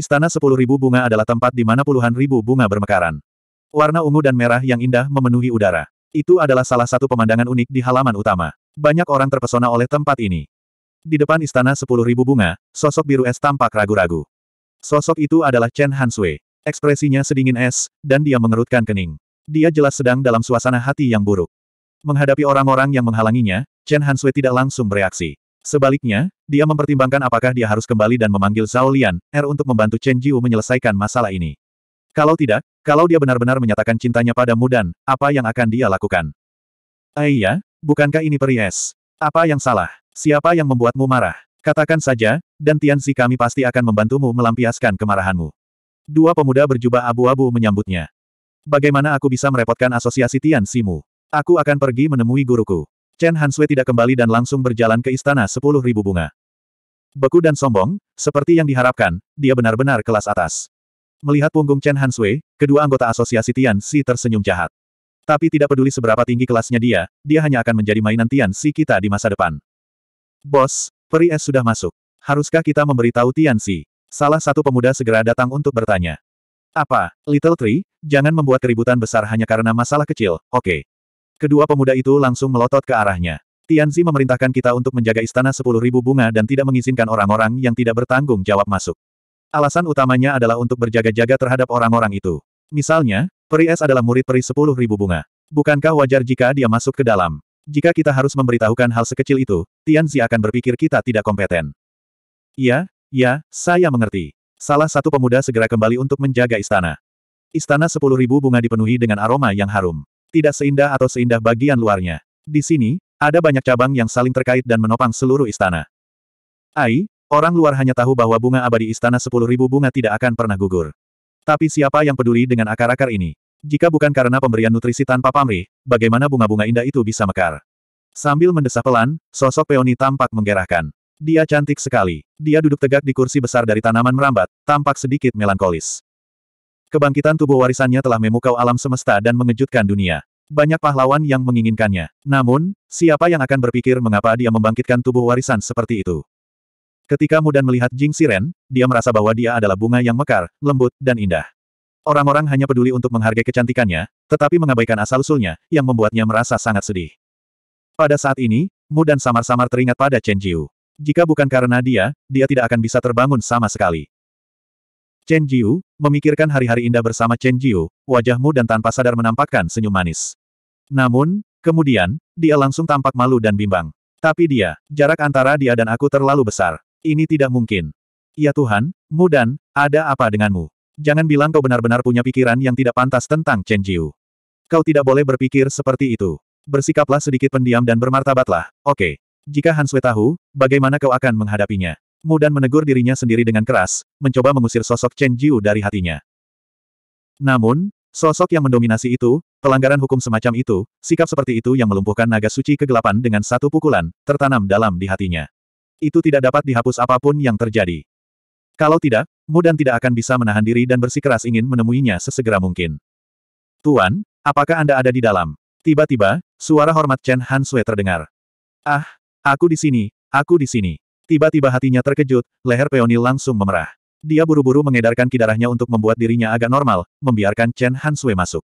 Istana Sepuluh Ribu Bunga adalah tempat di mana puluhan ribu bunga bermekaran. Warna ungu dan merah yang indah memenuhi udara. Itu adalah salah satu pemandangan unik di halaman utama. Banyak orang terpesona oleh tempat ini. Di depan Istana Sepuluh Ribu Bunga, sosok biru es tampak ragu-ragu. Sosok itu adalah Chen Hansui. Ekspresinya sedingin es, dan dia mengerutkan kening. Dia jelas sedang dalam suasana hati yang buruk. Menghadapi orang-orang yang menghalanginya, Chen Hansui tidak langsung bereaksi. Sebaliknya, dia mempertimbangkan apakah dia harus kembali dan memanggil Zhao Lian, R er, untuk membantu Chen Jiu menyelesaikan masalah ini. Kalau tidak, kalau dia benar-benar menyatakan cintanya pada Mudan, apa yang akan dia lakukan? Aiya, eh, bukankah ini peries? Apa yang salah? Siapa yang membuatmu marah? Katakan saja, dan Tianzi kami pasti akan membantumu melampiaskan kemarahanmu. Dua pemuda berjubah abu-abu menyambutnya. Bagaimana aku bisa merepotkan asosiasi Tian Simu? Aku akan pergi menemui guruku. Chen Hansui tidak kembali dan langsung berjalan ke istana sepuluh ribu bunga. Beku dan sombong, seperti yang diharapkan, dia benar-benar kelas atas. Melihat punggung Chen Hansui, kedua anggota asosiasi Tian Si tersenyum jahat. Tapi tidak peduli seberapa tinggi kelasnya dia, dia hanya akan menjadi mainan Tian Si kita di masa depan. Bos, peri es sudah masuk. Haruskah kita memberitahu Tian Si? Salah satu pemuda segera datang untuk bertanya. Apa, Little Tree, jangan membuat keributan besar hanya karena masalah kecil, oke. Okay. Kedua pemuda itu langsung melotot ke arahnya. Tianzi memerintahkan kita untuk menjaga istana sepuluh ribu bunga dan tidak mengizinkan orang-orang yang tidak bertanggung jawab masuk. Alasan utamanya adalah untuk berjaga-jaga terhadap orang-orang itu. Misalnya, Peri Es adalah murid Peri Ribu bunga. Bukankah wajar jika dia masuk ke dalam? Jika kita harus memberitahukan hal sekecil itu, Tianzi akan berpikir kita tidak kompeten. Iya, ya, saya mengerti. Salah satu pemuda segera kembali untuk menjaga istana. Istana sepuluh ribu bunga dipenuhi dengan aroma yang harum. Tidak seindah atau seindah bagian luarnya. Di sini, ada banyak cabang yang saling terkait dan menopang seluruh istana. Ai, orang luar hanya tahu bahwa bunga abadi istana sepuluh ribu bunga tidak akan pernah gugur. Tapi siapa yang peduli dengan akar-akar ini? Jika bukan karena pemberian nutrisi tanpa pamrih, bagaimana bunga-bunga indah itu bisa mekar? Sambil mendesah pelan, sosok peoni tampak menggerahkan. Dia cantik sekali. Dia duduk tegak di kursi besar dari tanaman merambat, tampak sedikit melankolis. Kebangkitan tubuh warisannya telah memukau alam semesta dan mengejutkan dunia. Banyak pahlawan yang menginginkannya. Namun, siapa yang akan berpikir mengapa dia membangkitkan tubuh warisan seperti itu? Ketika Mudan melihat Jing Siren, dia merasa bahwa dia adalah bunga yang mekar, lembut, dan indah. Orang-orang hanya peduli untuk menghargai kecantikannya, tetapi mengabaikan asal-usulnya, yang membuatnya merasa sangat sedih. Pada saat ini, Mudan samar-samar teringat pada Chen Jiu. Jika bukan karena dia, dia tidak akan bisa terbangun sama sekali. Chen Jiu, memikirkan hari-hari indah bersama Chen Jiu, wajahmu dan tanpa sadar menampakkan senyum manis. Namun, kemudian, dia langsung tampak malu dan bimbang. Tapi dia, jarak antara dia dan aku terlalu besar. Ini tidak mungkin. Ya Tuhan, dan ada apa denganmu? Jangan bilang kau benar-benar punya pikiran yang tidak pantas tentang Chen Jiu. Kau tidak boleh berpikir seperti itu. Bersikaplah sedikit pendiam dan bermartabatlah, oke. Okay. Jika Han Sui tahu, bagaimana kau akan menghadapinya? Mu dan menegur dirinya sendiri dengan keras, mencoba mengusir sosok Chen Jiu dari hatinya. Namun, sosok yang mendominasi itu, pelanggaran hukum semacam itu, sikap seperti itu yang melumpuhkan naga suci kegelapan dengan satu pukulan, tertanam dalam di hatinya. Itu tidak dapat dihapus apapun yang terjadi. Kalau tidak, Mu dan tidak akan bisa menahan diri dan bersikeras ingin menemuinya sesegera mungkin. Tuan, apakah Anda ada di dalam? Tiba-tiba, suara hormat Chen Han Sui terdengar. Ah, aku di sini, aku di sini. Tiba-tiba hatinya terkejut, leher peony langsung memerah. Dia buru-buru mengedarkan kidarahnya untuk membuat dirinya agak normal, membiarkan Chen Hansue masuk.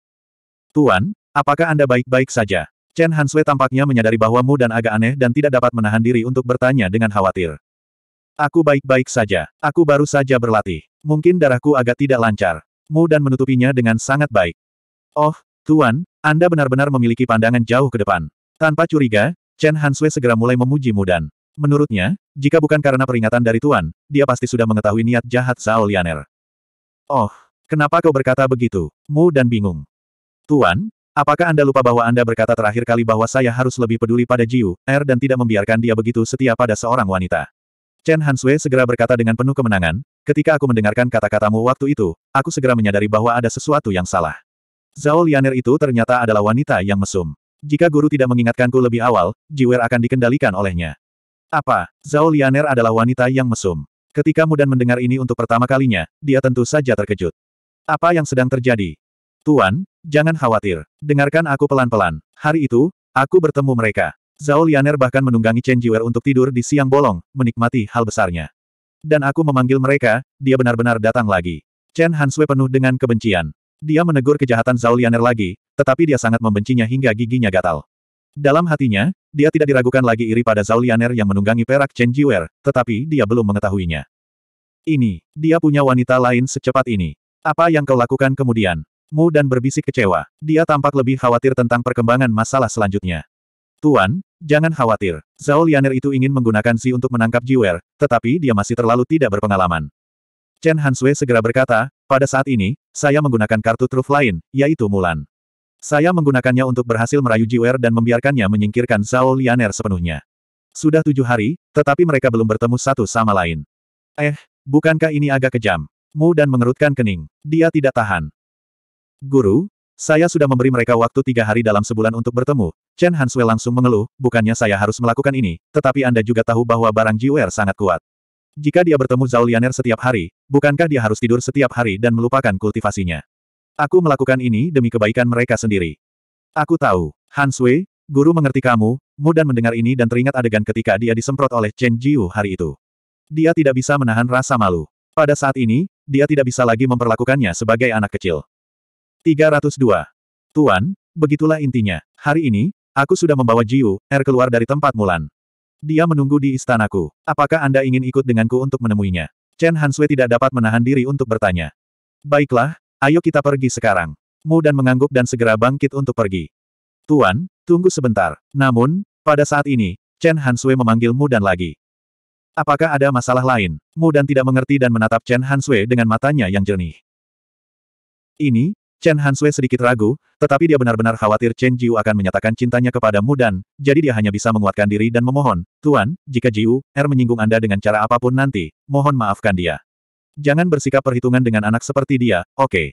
Tuan, apakah Anda baik-baik saja? Chen Hansue tampaknya menyadari bahwa Mu dan agak aneh dan tidak dapat menahan diri untuk bertanya dengan khawatir. Aku baik-baik saja. Aku baru saja berlatih. Mungkin darahku agak tidak lancar. Mu dan menutupinya dengan sangat baik. Oh, Tuan, Anda benar-benar memiliki pandangan jauh ke depan. Tanpa curiga, Chen Hansue segera mulai memuji Mudan. Menurutnya, jika bukan karena peringatan dari Tuan, dia pasti sudah mengetahui niat jahat Zhao Lianer. Oh, kenapa kau berkata begitu? Mu dan bingung. Tuan, apakah Anda lupa bahwa Anda berkata terakhir kali bahwa saya harus lebih peduli pada Jiu, Er dan tidak membiarkan dia begitu setia pada seorang wanita? Chen Hanswe segera berkata dengan penuh kemenangan, ketika aku mendengarkan kata-katamu waktu itu, aku segera menyadari bahwa ada sesuatu yang salah. Zhao Lianer itu ternyata adalah wanita yang mesum. Jika guru tidak mengingatkanku lebih awal, Jiwer akan dikendalikan olehnya. Apa? Zhao Lianer adalah wanita yang mesum. Ketika Mudan mendengar ini untuk pertama kalinya, dia tentu saja terkejut. Apa yang sedang terjadi? Tuan, jangan khawatir. Dengarkan aku pelan-pelan. Hari itu, aku bertemu mereka. Zhao Lianer bahkan menunggangi Chen Jiwer untuk tidur di siang bolong, menikmati hal besarnya. Dan aku memanggil mereka, dia benar-benar datang lagi. Chen Hanswe penuh dengan kebencian. Dia menegur kejahatan Zhao Lianer lagi, tetapi dia sangat membencinya hingga giginya gatal. Dalam hatinya, dia tidak diragukan lagi iri pada Zhao Lianer yang menunggangi perak Chen Jiwer, tetapi dia belum mengetahuinya. Ini, dia punya wanita lain secepat ini. Apa yang kau lakukan kemudian? Mu dan berbisik kecewa. Dia tampak lebih khawatir tentang perkembangan masalah selanjutnya. Tuan, jangan khawatir. Zhao Lianer itu ingin menggunakan Si untuk menangkap Jiwer, tetapi dia masih terlalu tidak berpengalaman. Chen Hansue segera berkata, pada saat ini, saya menggunakan kartu truf lain, yaitu Mulan. Saya menggunakannya untuk berhasil merayu Jiwer dan membiarkannya menyingkirkan Zhao Lianer sepenuhnya. Sudah tujuh hari, tetapi mereka belum bertemu satu sama lain. Eh, bukankah ini agak kejam? Mu dan mengerutkan kening. Dia tidak tahan. Guru, saya sudah memberi mereka waktu tiga hari dalam sebulan untuk bertemu. Chen Hansue langsung mengeluh, bukannya saya harus melakukan ini, tetapi Anda juga tahu bahwa barang Jiwer sangat kuat. Jika dia bertemu Zhao Lianer setiap hari, bukankah dia harus tidur setiap hari dan melupakan kultivasinya? Aku melakukan ini demi kebaikan mereka sendiri. Aku tahu, Han Sui, guru mengerti kamu, Mu dan mendengar ini dan teringat adegan ketika dia disemprot oleh Chen Jiu hari itu. Dia tidak bisa menahan rasa malu. Pada saat ini, dia tidak bisa lagi memperlakukannya sebagai anak kecil. 302. Tuan, begitulah intinya. Hari ini, aku sudah membawa Jiu, Er keluar dari tempat Mulan. Dia menunggu di istanaku. Apakah Anda ingin ikut denganku untuk menemuinya? Chen Hansui tidak dapat menahan diri untuk bertanya. Baiklah, Ayo kita pergi sekarang. Mu dan mengangguk dan segera bangkit untuk pergi. Tuan, tunggu sebentar. Namun, pada saat ini, Chen Hansui memanggil Mu dan lagi. Apakah ada masalah lain? Mu dan tidak mengerti dan menatap Chen Hansui dengan matanya yang jernih. Ini, Chen Hansui sedikit ragu, tetapi dia benar-benar khawatir Chen Jiu akan menyatakan cintanya kepada Mu dan, jadi dia hanya bisa menguatkan diri dan memohon, Tuan, jika Jiu, Er menyinggung Anda dengan cara apapun nanti, mohon maafkan dia. Jangan bersikap perhitungan dengan anak seperti dia, oke. Okay.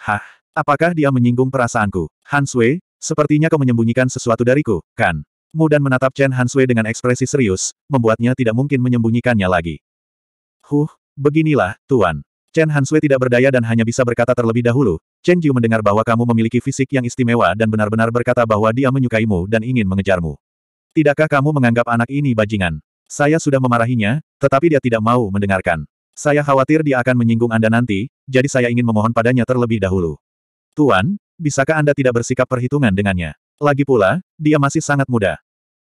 Hah, apakah dia menyinggung perasaanku? Han Sui, sepertinya kau menyembunyikan sesuatu dariku, kan? Mu dan menatap Chen Han Sui dengan ekspresi serius, membuatnya tidak mungkin menyembunyikannya lagi. Huh, beginilah, Tuan. Chen Han Sui tidak berdaya dan hanya bisa berkata terlebih dahulu, Chen Jiu mendengar bahwa kamu memiliki fisik yang istimewa dan benar-benar berkata bahwa dia menyukaimu dan ingin mengejarmu. Tidakkah kamu menganggap anak ini bajingan? Saya sudah memarahinya, tetapi dia tidak mau mendengarkan. Saya khawatir dia akan menyinggung Anda nanti, jadi saya ingin memohon padanya terlebih dahulu. Tuan, bisakah Anda tidak bersikap perhitungan dengannya? Lagi pula, dia masih sangat muda.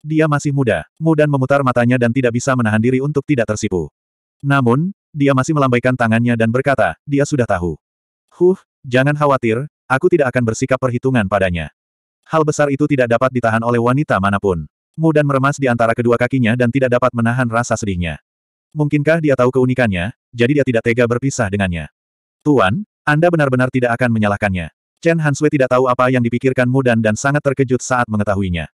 Dia masih muda, mudan memutar matanya dan tidak bisa menahan diri untuk tidak tersipu. Namun, dia masih melambaikan tangannya dan berkata, dia sudah tahu. Huh, jangan khawatir, aku tidak akan bersikap perhitungan padanya. Hal besar itu tidak dapat ditahan oleh wanita manapun. Mudan meremas di antara kedua kakinya dan tidak dapat menahan rasa sedihnya. Mungkinkah dia tahu keunikannya, jadi dia tidak tega berpisah dengannya. Tuan, Anda benar-benar tidak akan menyalahkannya. Chen Hanswe tidak tahu apa yang dipikirkan Mudan dan sangat terkejut saat mengetahuinya.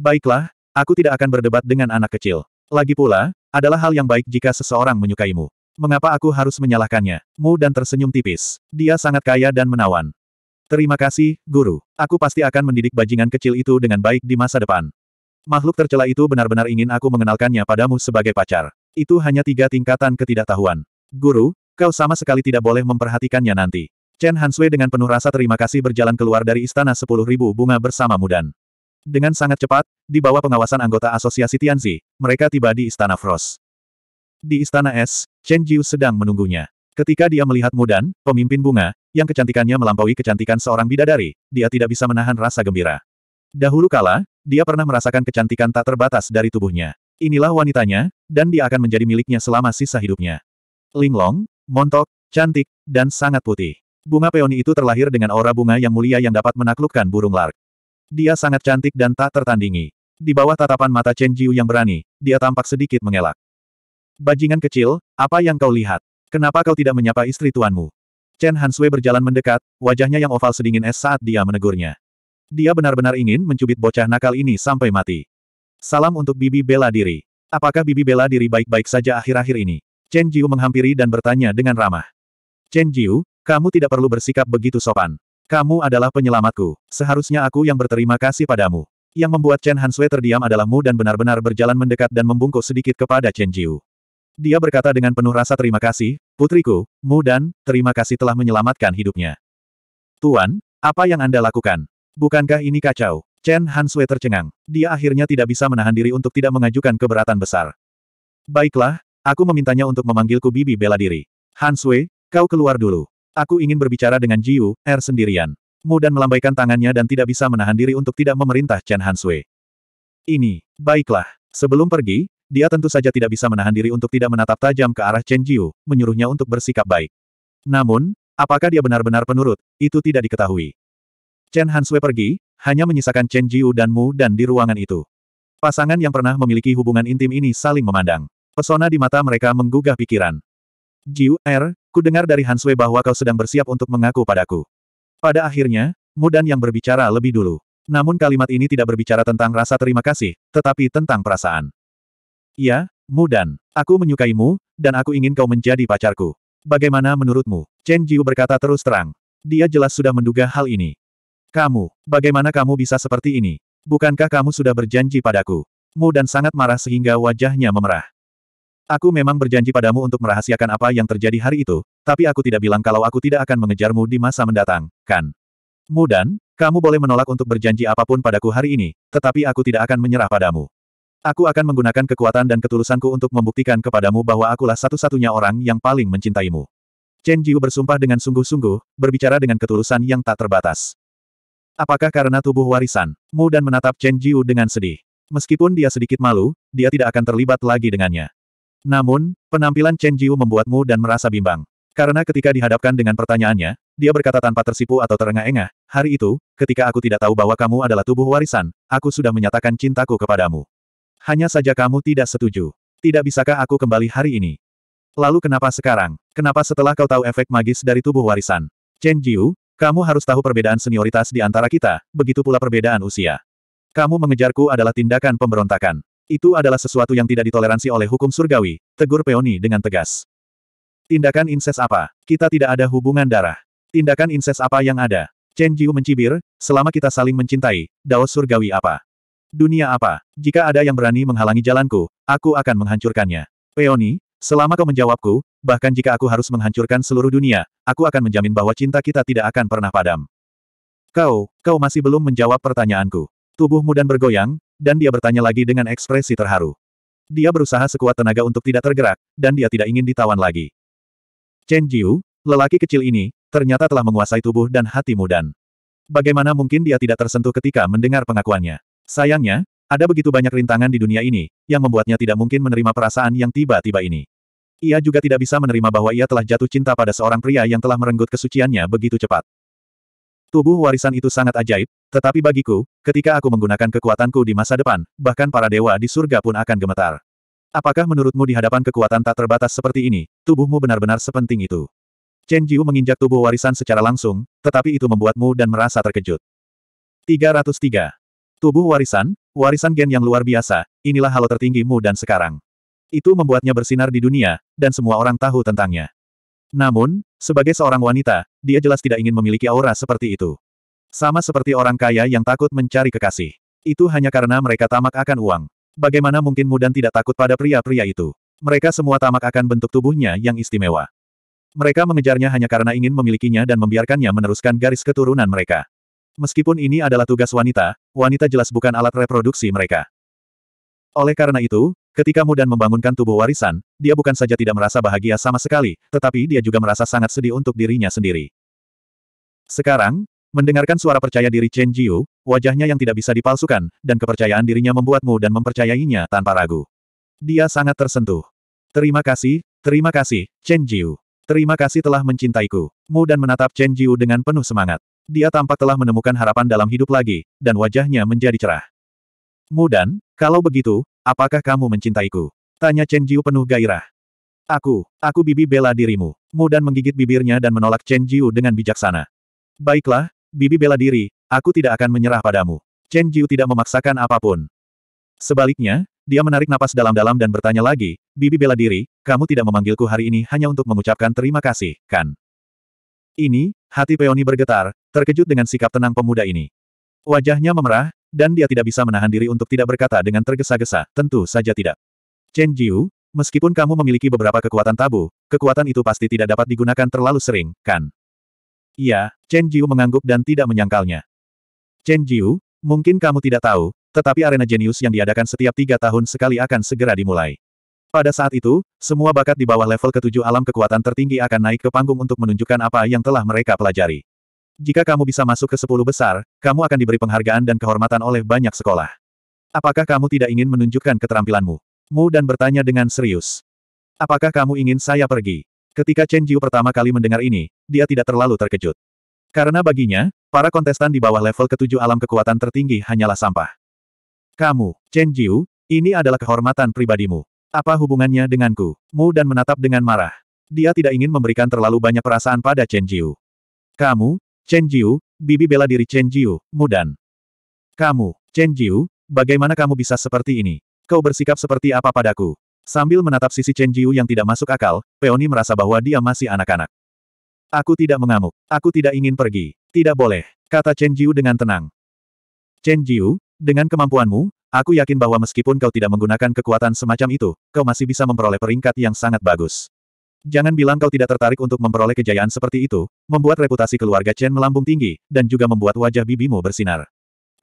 Baiklah, aku tidak akan berdebat dengan anak kecil. Lagi pula, adalah hal yang baik jika seseorang menyukaimu. Mengapa aku harus menyalahkannya? Mu Dan tersenyum tipis. Dia sangat kaya dan menawan. Terima kasih, Guru. Aku pasti akan mendidik bajingan kecil itu dengan baik di masa depan. Makhluk tercela itu benar-benar ingin aku mengenalkannya padamu sebagai pacar. Itu hanya tiga tingkatan ketidaktahuan. Guru, kau sama sekali tidak boleh memperhatikannya nanti. Chen Hanswe dengan penuh rasa terima kasih berjalan keluar dari istana sepuluh ribu bunga bersama Mudan. Dengan sangat cepat, di bawah pengawasan anggota asosiasi Tianzi, mereka tiba di istana Frost. Di istana es, Chen Jiu sedang menunggunya. Ketika dia melihat Mudan, pemimpin bunga, yang kecantikannya melampaui kecantikan seorang bidadari, dia tidak bisa menahan rasa gembira. Dahulu kala, dia pernah merasakan kecantikan tak terbatas dari tubuhnya. Inilah wanitanya, dan dia akan menjadi miliknya selama sisa hidupnya. Linglong, montok, cantik, dan sangat putih. Bunga peoni itu terlahir dengan aura bunga yang mulia yang dapat menaklukkan burung lark. Dia sangat cantik dan tak tertandingi. Di bawah tatapan mata Chen Jiu yang berani, dia tampak sedikit mengelak. Bajingan kecil, apa yang kau lihat? Kenapa kau tidak menyapa istri tuanmu? Chen Hanswe berjalan mendekat, wajahnya yang oval sedingin es saat dia menegurnya. Dia benar-benar ingin mencubit bocah nakal ini sampai mati. Salam untuk Bibi bela diri. Apakah Bibi bela diri baik-baik saja akhir-akhir ini? Chen Jiu menghampiri dan bertanya dengan ramah. Chen Jiu, kamu tidak perlu bersikap begitu sopan. Kamu adalah penyelamatku. Seharusnya aku yang berterima kasih padamu. Yang membuat Chen Hanswe terdiam adalah Mu dan benar-benar berjalan mendekat dan membungkuk sedikit kepada Chen Jiu. Dia berkata dengan penuh rasa terima kasih, Putriku, Mu dan, terima kasih telah menyelamatkan hidupnya. Tuan, apa yang Anda lakukan? Bukankah ini kacau? Chen Han tercengang. Dia akhirnya tidak bisa menahan diri untuk tidak mengajukan keberatan besar. Baiklah, aku memintanya untuk memanggilku bibi bela diri. Han kau keluar dulu. Aku ingin berbicara dengan Jiu, Er sendirian. Mu dan melambaikan tangannya dan tidak bisa menahan diri untuk tidak memerintah Chen Han Ini, baiklah. Sebelum pergi, dia tentu saja tidak bisa menahan diri untuk tidak menatap tajam ke arah Chen Jiu, menyuruhnya untuk bersikap baik. Namun, apakah dia benar-benar penurut, itu tidak diketahui. Chen Hansui pergi, hanya menyisakan Chen Jiu dan Mu dan di ruangan itu. Pasangan yang pernah memiliki hubungan intim ini saling memandang. Pesona di mata mereka menggugah pikiran. Jiu, Er, ku dengar dari Sui bahwa kau sedang bersiap untuk mengaku padaku. Pada akhirnya, Mu dan yang berbicara lebih dulu. Namun kalimat ini tidak berbicara tentang rasa terima kasih, tetapi tentang perasaan. Ya, Mu dan, aku menyukaimu, dan aku ingin kau menjadi pacarku. Bagaimana menurutmu? Chen Jiu berkata terus terang. Dia jelas sudah menduga hal ini. Kamu, bagaimana kamu bisa seperti ini? Bukankah kamu sudah berjanji padaku? Mu dan sangat marah sehingga wajahnya memerah. Aku memang berjanji padamu untuk merahasiakan apa yang terjadi hari itu, tapi aku tidak bilang kalau aku tidak akan mengejarmu di masa mendatang, kan? Mu dan, kamu boleh menolak untuk berjanji apapun padaku hari ini, tetapi aku tidak akan menyerah padamu. Aku akan menggunakan kekuatan dan ketulusanku untuk membuktikan kepadamu bahwa akulah satu-satunya orang yang paling mencintaimu. Chen Jiu bersumpah dengan sungguh-sungguh, berbicara dengan ketulusan yang tak terbatas. Apakah karena tubuh warisan? Mu dan menatap Chen Jiu dengan sedih. Meskipun dia sedikit malu, dia tidak akan terlibat lagi dengannya. Namun, penampilan Chen Jiu membuat Mu dan merasa bimbang. Karena ketika dihadapkan dengan pertanyaannya, dia berkata tanpa tersipu atau terengah-engah, hari itu, ketika aku tidak tahu bahwa kamu adalah tubuh warisan, aku sudah menyatakan cintaku kepadamu. Hanya saja kamu tidak setuju. Tidak bisakah aku kembali hari ini? Lalu kenapa sekarang? Kenapa setelah kau tahu efek magis dari tubuh warisan? Chen Jiu, kamu harus tahu perbedaan senioritas di antara kita, begitu pula perbedaan usia. Kamu mengejarku adalah tindakan pemberontakan. Itu adalah sesuatu yang tidak ditoleransi oleh hukum surgawi, tegur Peoni dengan tegas. Tindakan inses apa? Kita tidak ada hubungan darah. Tindakan inses apa yang ada? Chen Jiu mencibir, selama kita saling mencintai, dao surgawi apa? Dunia apa? Jika ada yang berani menghalangi jalanku, aku akan menghancurkannya. Peoni, selama kau menjawabku, bahkan jika aku harus menghancurkan seluruh dunia, aku akan menjamin bahwa cinta kita tidak akan pernah padam. Kau, kau masih belum menjawab pertanyaanku. Tubuhmu dan bergoyang, dan dia bertanya lagi dengan ekspresi terharu. Dia berusaha sekuat tenaga untuk tidak tergerak, dan dia tidak ingin ditawan lagi. Chen Jiu, lelaki kecil ini, ternyata telah menguasai tubuh dan hatimu dan bagaimana mungkin dia tidak tersentuh ketika mendengar pengakuannya. Sayangnya, ada begitu banyak rintangan di dunia ini, yang membuatnya tidak mungkin menerima perasaan yang tiba-tiba ini. Ia juga tidak bisa menerima bahwa ia telah jatuh cinta pada seorang pria yang telah merenggut kesuciannya begitu cepat. Tubuh warisan itu sangat ajaib, tetapi bagiku, ketika aku menggunakan kekuatanku di masa depan, bahkan para dewa di surga pun akan gemetar. Apakah menurutmu di hadapan kekuatan tak terbatas seperti ini, tubuhmu benar-benar sepenting itu? Chen Jiu menginjak tubuh warisan secara langsung, tetapi itu membuatmu dan merasa terkejut. 303. Tubuh warisan, warisan gen yang luar biasa, inilah halo tertinggimu dan sekarang. Itu membuatnya bersinar di dunia, dan semua orang tahu tentangnya. Namun, sebagai seorang wanita, dia jelas tidak ingin memiliki aura seperti itu. Sama seperti orang kaya yang takut mencari kekasih. Itu hanya karena mereka tamak akan uang. Bagaimana mungkin Mudan tidak takut pada pria-pria itu? Mereka semua tamak akan bentuk tubuhnya yang istimewa. Mereka mengejarnya hanya karena ingin memilikinya dan membiarkannya meneruskan garis keturunan mereka. Meskipun ini adalah tugas wanita, wanita jelas bukan alat reproduksi mereka. Oleh karena itu, ketika Mudan membangunkan tubuh warisan, dia bukan saja tidak merasa bahagia sama sekali, tetapi dia juga merasa sangat sedih untuk dirinya sendiri. Sekarang, mendengarkan suara percaya diri Chen Jiu, wajahnya yang tidak bisa dipalsukan, dan kepercayaan dirinya membuat Mudan mempercayainya tanpa ragu. Dia sangat tersentuh. Terima kasih, terima kasih, Chen Jiu. Terima kasih telah mencintaiku. Mu Dan menatap Chen Jiu dengan penuh semangat. Dia tampak telah menemukan harapan dalam hidup lagi, dan wajahnya menjadi cerah. Mu Dan. Kalau begitu, apakah kamu mencintaiku? Tanya Chen Jiu penuh gairah. Aku, aku bibi bela dirimu. Mu menggigit bibirnya dan menolak Chen Jiu dengan bijaksana. Baiklah, bibi bela diri, aku tidak akan menyerah padamu. Chen Jiu tidak memaksakan apapun. Sebaliknya, dia menarik napas dalam-dalam dan bertanya lagi, Bibi bela diri, kamu tidak memanggilku hari ini hanya untuk mengucapkan terima kasih, kan? Ini, hati Peoni bergetar, terkejut dengan sikap tenang pemuda ini. Wajahnya memerah, dan dia tidak bisa menahan diri untuk tidak berkata dengan tergesa-gesa, tentu saja tidak. Chen Jiu, meskipun kamu memiliki beberapa kekuatan tabu, kekuatan itu pasti tidak dapat digunakan terlalu sering, kan? Iya, Chen Jiu mengangguk dan tidak menyangkalnya. Chen Jiu, mungkin kamu tidak tahu, tetapi arena jenius yang diadakan setiap tiga tahun sekali akan segera dimulai. Pada saat itu, semua bakat di bawah level ketujuh alam kekuatan tertinggi akan naik ke panggung untuk menunjukkan apa yang telah mereka pelajari. Jika kamu bisa masuk ke sepuluh besar, kamu akan diberi penghargaan dan kehormatan oleh banyak sekolah. Apakah kamu tidak ingin menunjukkan keterampilanmu? Mu dan bertanya dengan serius. Apakah kamu ingin saya pergi? Ketika Chen Jiu pertama kali mendengar ini, dia tidak terlalu terkejut. Karena baginya, para kontestan di bawah level ketujuh alam kekuatan tertinggi hanyalah sampah. Kamu, Chen Jiu, ini adalah kehormatan pribadimu. Apa hubungannya denganku? Mu dan menatap dengan marah. Dia tidak ingin memberikan terlalu banyak perasaan pada Chen Jiu. Kamu, Chen Jiu, bibi bela diri Chen Jiu, Mudan. Kamu, Chen Jiu, bagaimana kamu bisa seperti ini? Kau bersikap seperti apa padaku? Sambil menatap sisi Chen Jiu yang tidak masuk akal, Peony merasa bahwa dia masih anak-anak. Aku tidak mengamuk. Aku tidak ingin pergi. Tidak boleh, kata Chen Jiu dengan tenang. Chen Jiu, dengan kemampuanmu, aku yakin bahwa meskipun kau tidak menggunakan kekuatan semacam itu, kau masih bisa memperoleh peringkat yang sangat bagus. Jangan bilang kau tidak tertarik untuk memperoleh kejayaan seperti itu, membuat reputasi keluarga Chen melambung tinggi, dan juga membuat wajah bibimu bersinar.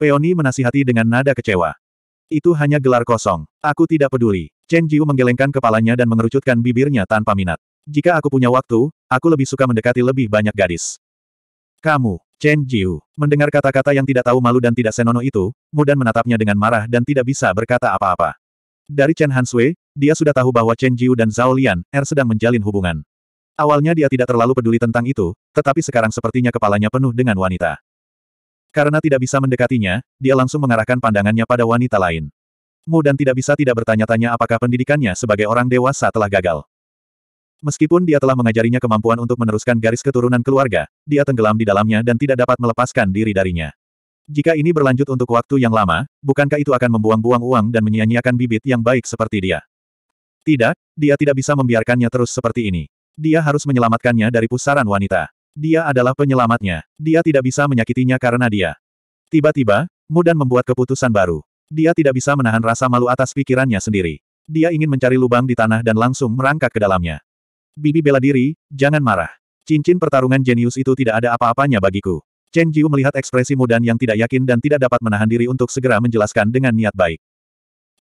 Peony menasihati dengan nada kecewa. Itu hanya gelar kosong. Aku tidak peduli. Chen Jiu menggelengkan kepalanya dan mengerucutkan bibirnya tanpa minat. Jika aku punya waktu, aku lebih suka mendekati lebih banyak gadis. Kamu, Chen Jiu, mendengar kata-kata yang tidak tahu malu dan tidak senono itu, mudah menatapnya dengan marah dan tidak bisa berkata apa-apa. Dari Chen Hanswe, dia sudah tahu bahwa Chen Jiu dan Zhao Lian, Er sedang menjalin hubungan. Awalnya dia tidak terlalu peduli tentang itu, tetapi sekarang sepertinya kepalanya penuh dengan wanita. Karena tidak bisa mendekatinya, dia langsung mengarahkan pandangannya pada wanita lain. Mu dan tidak bisa tidak bertanya-tanya apakah pendidikannya sebagai orang dewasa telah gagal. Meskipun dia telah mengajarinya kemampuan untuk meneruskan garis keturunan keluarga, dia tenggelam di dalamnya dan tidak dapat melepaskan diri darinya. Jika ini berlanjut untuk waktu yang lama, bukankah itu akan membuang-buang uang dan menyia-nyiakan bibit yang baik seperti dia? Tidak, dia tidak bisa membiarkannya terus seperti ini. Dia harus menyelamatkannya dari pusaran wanita. Dia adalah penyelamatnya. Dia tidak bisa menyakitinya karena dia. Tiba-tiba, Mudan membuat keputusan baru. Dia tidak bisa menahan rasa malu atas pikirannya sendiri. Dia ingin mencari lubang di tanah dan langsung merangkak ke dalamnya. Bibi bela diri, jangan marah. Cincin pertarungan jenius itu tidak ada apa-apanya bagiku. Chen Jiu melihat ekspresi Mudan yang tidak yakin dan tidak dapat menahan diri untuk segera menjelaskan dengan niat baik.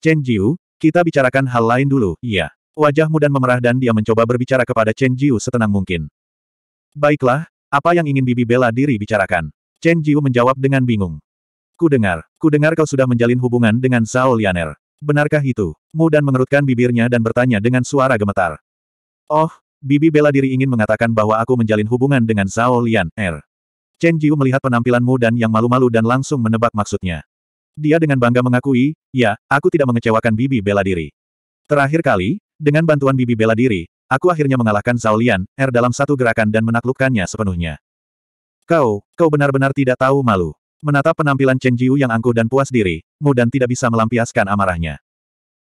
Chen Jiu, kita bicarakan hal lain dulu, iya. Wajahmu dan memerah dan dia mencoba berbicara kepada Chen Jiu setenang mungkin. Baiklah, apa yang ingin bibi bela diri bicarakan? Chen Jiu menjawab dengan bingung. Ku dengar, ku dengar kau sudah menjalin hubungan dengan Zhao Lianer. Benarkah itu? Mu dan mengerutkan bibirnya dan bertanya dengan suara gemetar. Oh, Bibi bela diri ingin mengatakan bahwa aku menjalin hubungan dengan Zhao Lianer. Chen Jiu melihat Mu dan yang malu-malu dan langsung menebak maksudnya. Dia dengan bangga mengakui, ya, aku tidak mengecewakan bibi bela diri. Terakhir kali, dengan bantuan bibi bela diri, aku akhirnya mengalahkan Zhao Lian, R er dalam satu gerakan dan menaklukkannya sepenuhnya. Kau, kau benar-benar tidak tahu malu. Menatap penampilan Chen Jiu yang angkuh dan puas diri, Mu dan tidak bisa melampiaskan amarahnya.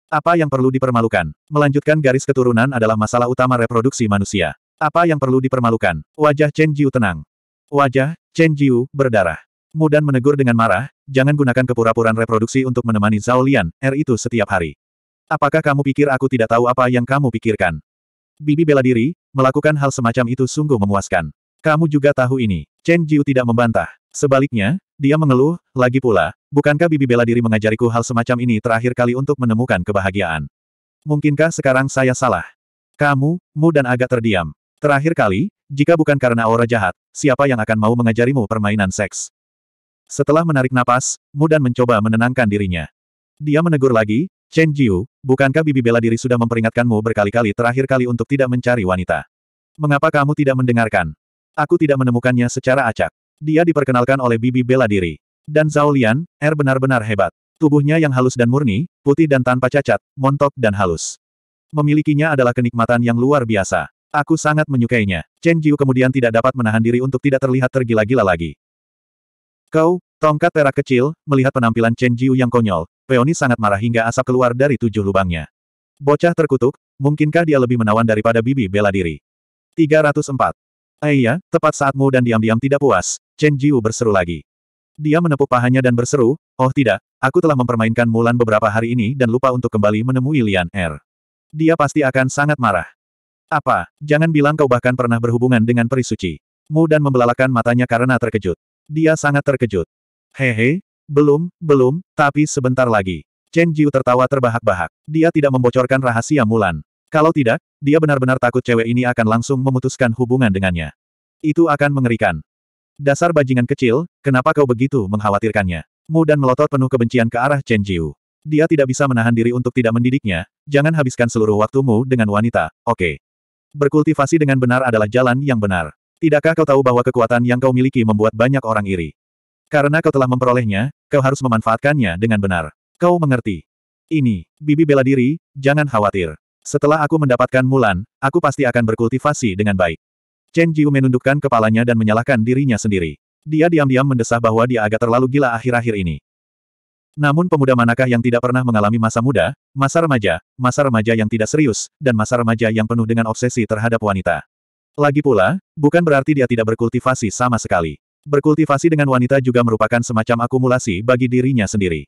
Apa yang perlu dipermalukan? Melanjutkan garis keturunan adalah masalah utama reproduksi manusia. Apa yang perlu dipermalukan? Wajah Chen Jiu tenang. Wajah, Chen Jiu, berdarah. Mu Dan menegur dengan marah, jangan gunakan kepura-puraan reproduksi untuk menemani Zhao Lian, R er itu setiap hari. Apakah kamu pikir aku tidak tahu apa yang kamu pikirkan? Bibi bela diri, melakukan hal semacam itu sungguh memuaskan. Kamu juga tahu ini. Chen Jiu tidak membantah. Sebaliknya, dia mengeluh, lagi pula, bukankah bibi bela diri mengajariku hal semacam ini terakhir kali untuk menemukan kebahagiaan? Mungkinkah sekarang saya salah? Kamu, Mu dan agak terdiam. Terakhir kali, jika bukan karena aura jahat, siapa yang akan mau mengajarimu permainan seks? Setelah menarik napas, Mudan mencoba menenangkan dirinya. Dia menegur lagi, Chen Jiu, bukankah bibi bela diri sudah memperingatkanmu berkali-kali terakhir kali untuk tidak mencari wanita? Mengapa kamu tidak mendengarkan? Aku tidak menemukannya secara acak. Dia diperkenalkan oleh bibi bela diri. Dan Zhao Lian, Er benar-benar hebat. Tubuhnya yang halus dan murni, putih dan tanpa cacat, montok dan halus. Memilikinya adalah kenikmatan yang luar biasa. Aku sangat menyukainya. Chen Jiu kemudian tidak dapat menahan diri untuk tidak terlihat tergila-gila lagi. Kau, tongkat perak kecil, melihat penampilan Chen Jiu yang konyol, Peoni sangat marah hingga asap keluar dari tujuh lubangnya. Bocah terkutuk, mungkinkah dia lebih menawan daripada bibi bela diri? 304. Aiyah, eh tepat saatmu dan diam-diam tidak puas, Chen Jiu berseru lagi. Dia menepuk pahanya dan berseru, oh tidak, aku telah mempermainkan Mulan beberapa hari ini dan lupa untuk kembali menemui Lian Er. Dia pasti akan sangat marah. Apa, jangan bilang kau bahkan pernah berhubungan dengan perisuci. Mu dan membelalakan matanya karena terkejut. Dia sangat terkejut. Hehe, belum, belum, tapi sebentar lagi. Chen Jiu tertawa terbahak-bahak. Dia tidak membocorkan rahasia Mulan. Kalau tidak, dia benar-benar takut cewek ini akan langsung memutuskan hubungan dengannya. Itu akan mengerikan. Dasar bajingan kecil, kenapa kau begitu mengkhawatirkannya? Mu dan melotot penuh kebencian ke arah Chen Jiu. Dia tidak bisa menahan diri untuk tidak mendidiknya, jangan habiskan seluruh waktumu dengan wanita, oke. Okay. Berkultivasi dengan benar adalah jalan yang benar. Tidakkah kau tahu bahwa kekuatan yang kau miliki membuat banyak orang iri? Karena kau telah memperolehnya, kau harus memanfaatkannya dengan benar. Kau mengerti. Ini, bibi bela diri, jangan khawatir. Setelah aku mendapatkan Mulan, aku pasti akan berkultivasi dengan baik. Chen Jiu menundukkan kepalanya dan menyalahkan dirinya sendiri. Dia diam-diam mendesah bahwa dia agak terlalu gila akhir-akhir ini. Namun pemuda manakah yang tidak pernah mengalami masa muda, masa remaja, masa remaja yang tidak serius, dan masa remaja yang penuh dengan obsesi terhadap wanita. Lagi pula, bukan berarti dia tidak berkultivasi sama sekali. Berkultivasi dengan wanita juga merupakan semacam akumulasi bagi dirinya sendiri.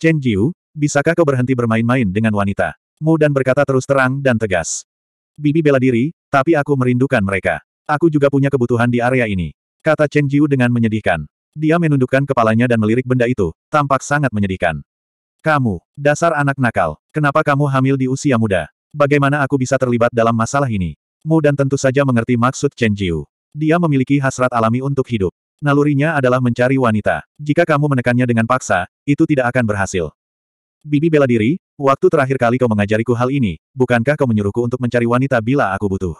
Chen Jiu, bisakah kau berhenti bermain-main dengan wanita? Mu dan berkata terus terang dan tegas. Bibi bela diri, tapi aku merindukan mereka. Aku juga punya kebutuhan di area ini. Kata Chen Jiu dengan menyedihkan. Dia menundukkan kepalanya dan melirik benda itu, tampak sangat menyedihkan. Kamu, dasar anak nakal, kenapa kamu hamil di usia muda? Bagaimana aku bisa terlibat dalam masalah ini? Mu dan tentu saja mengerti maksud Chen Jiu. Dia memiliki hasrat alami untuk hidup. Nalurinya adalah mencari wanita. Jika kamu menekannya dengan paksa, itu tidak akan berhasil. Bibi bela diri, waktu terakhir kali kau mengajariku hal ini, bukankah kau menyuruhku untuk mencari wanita bila aku butuh?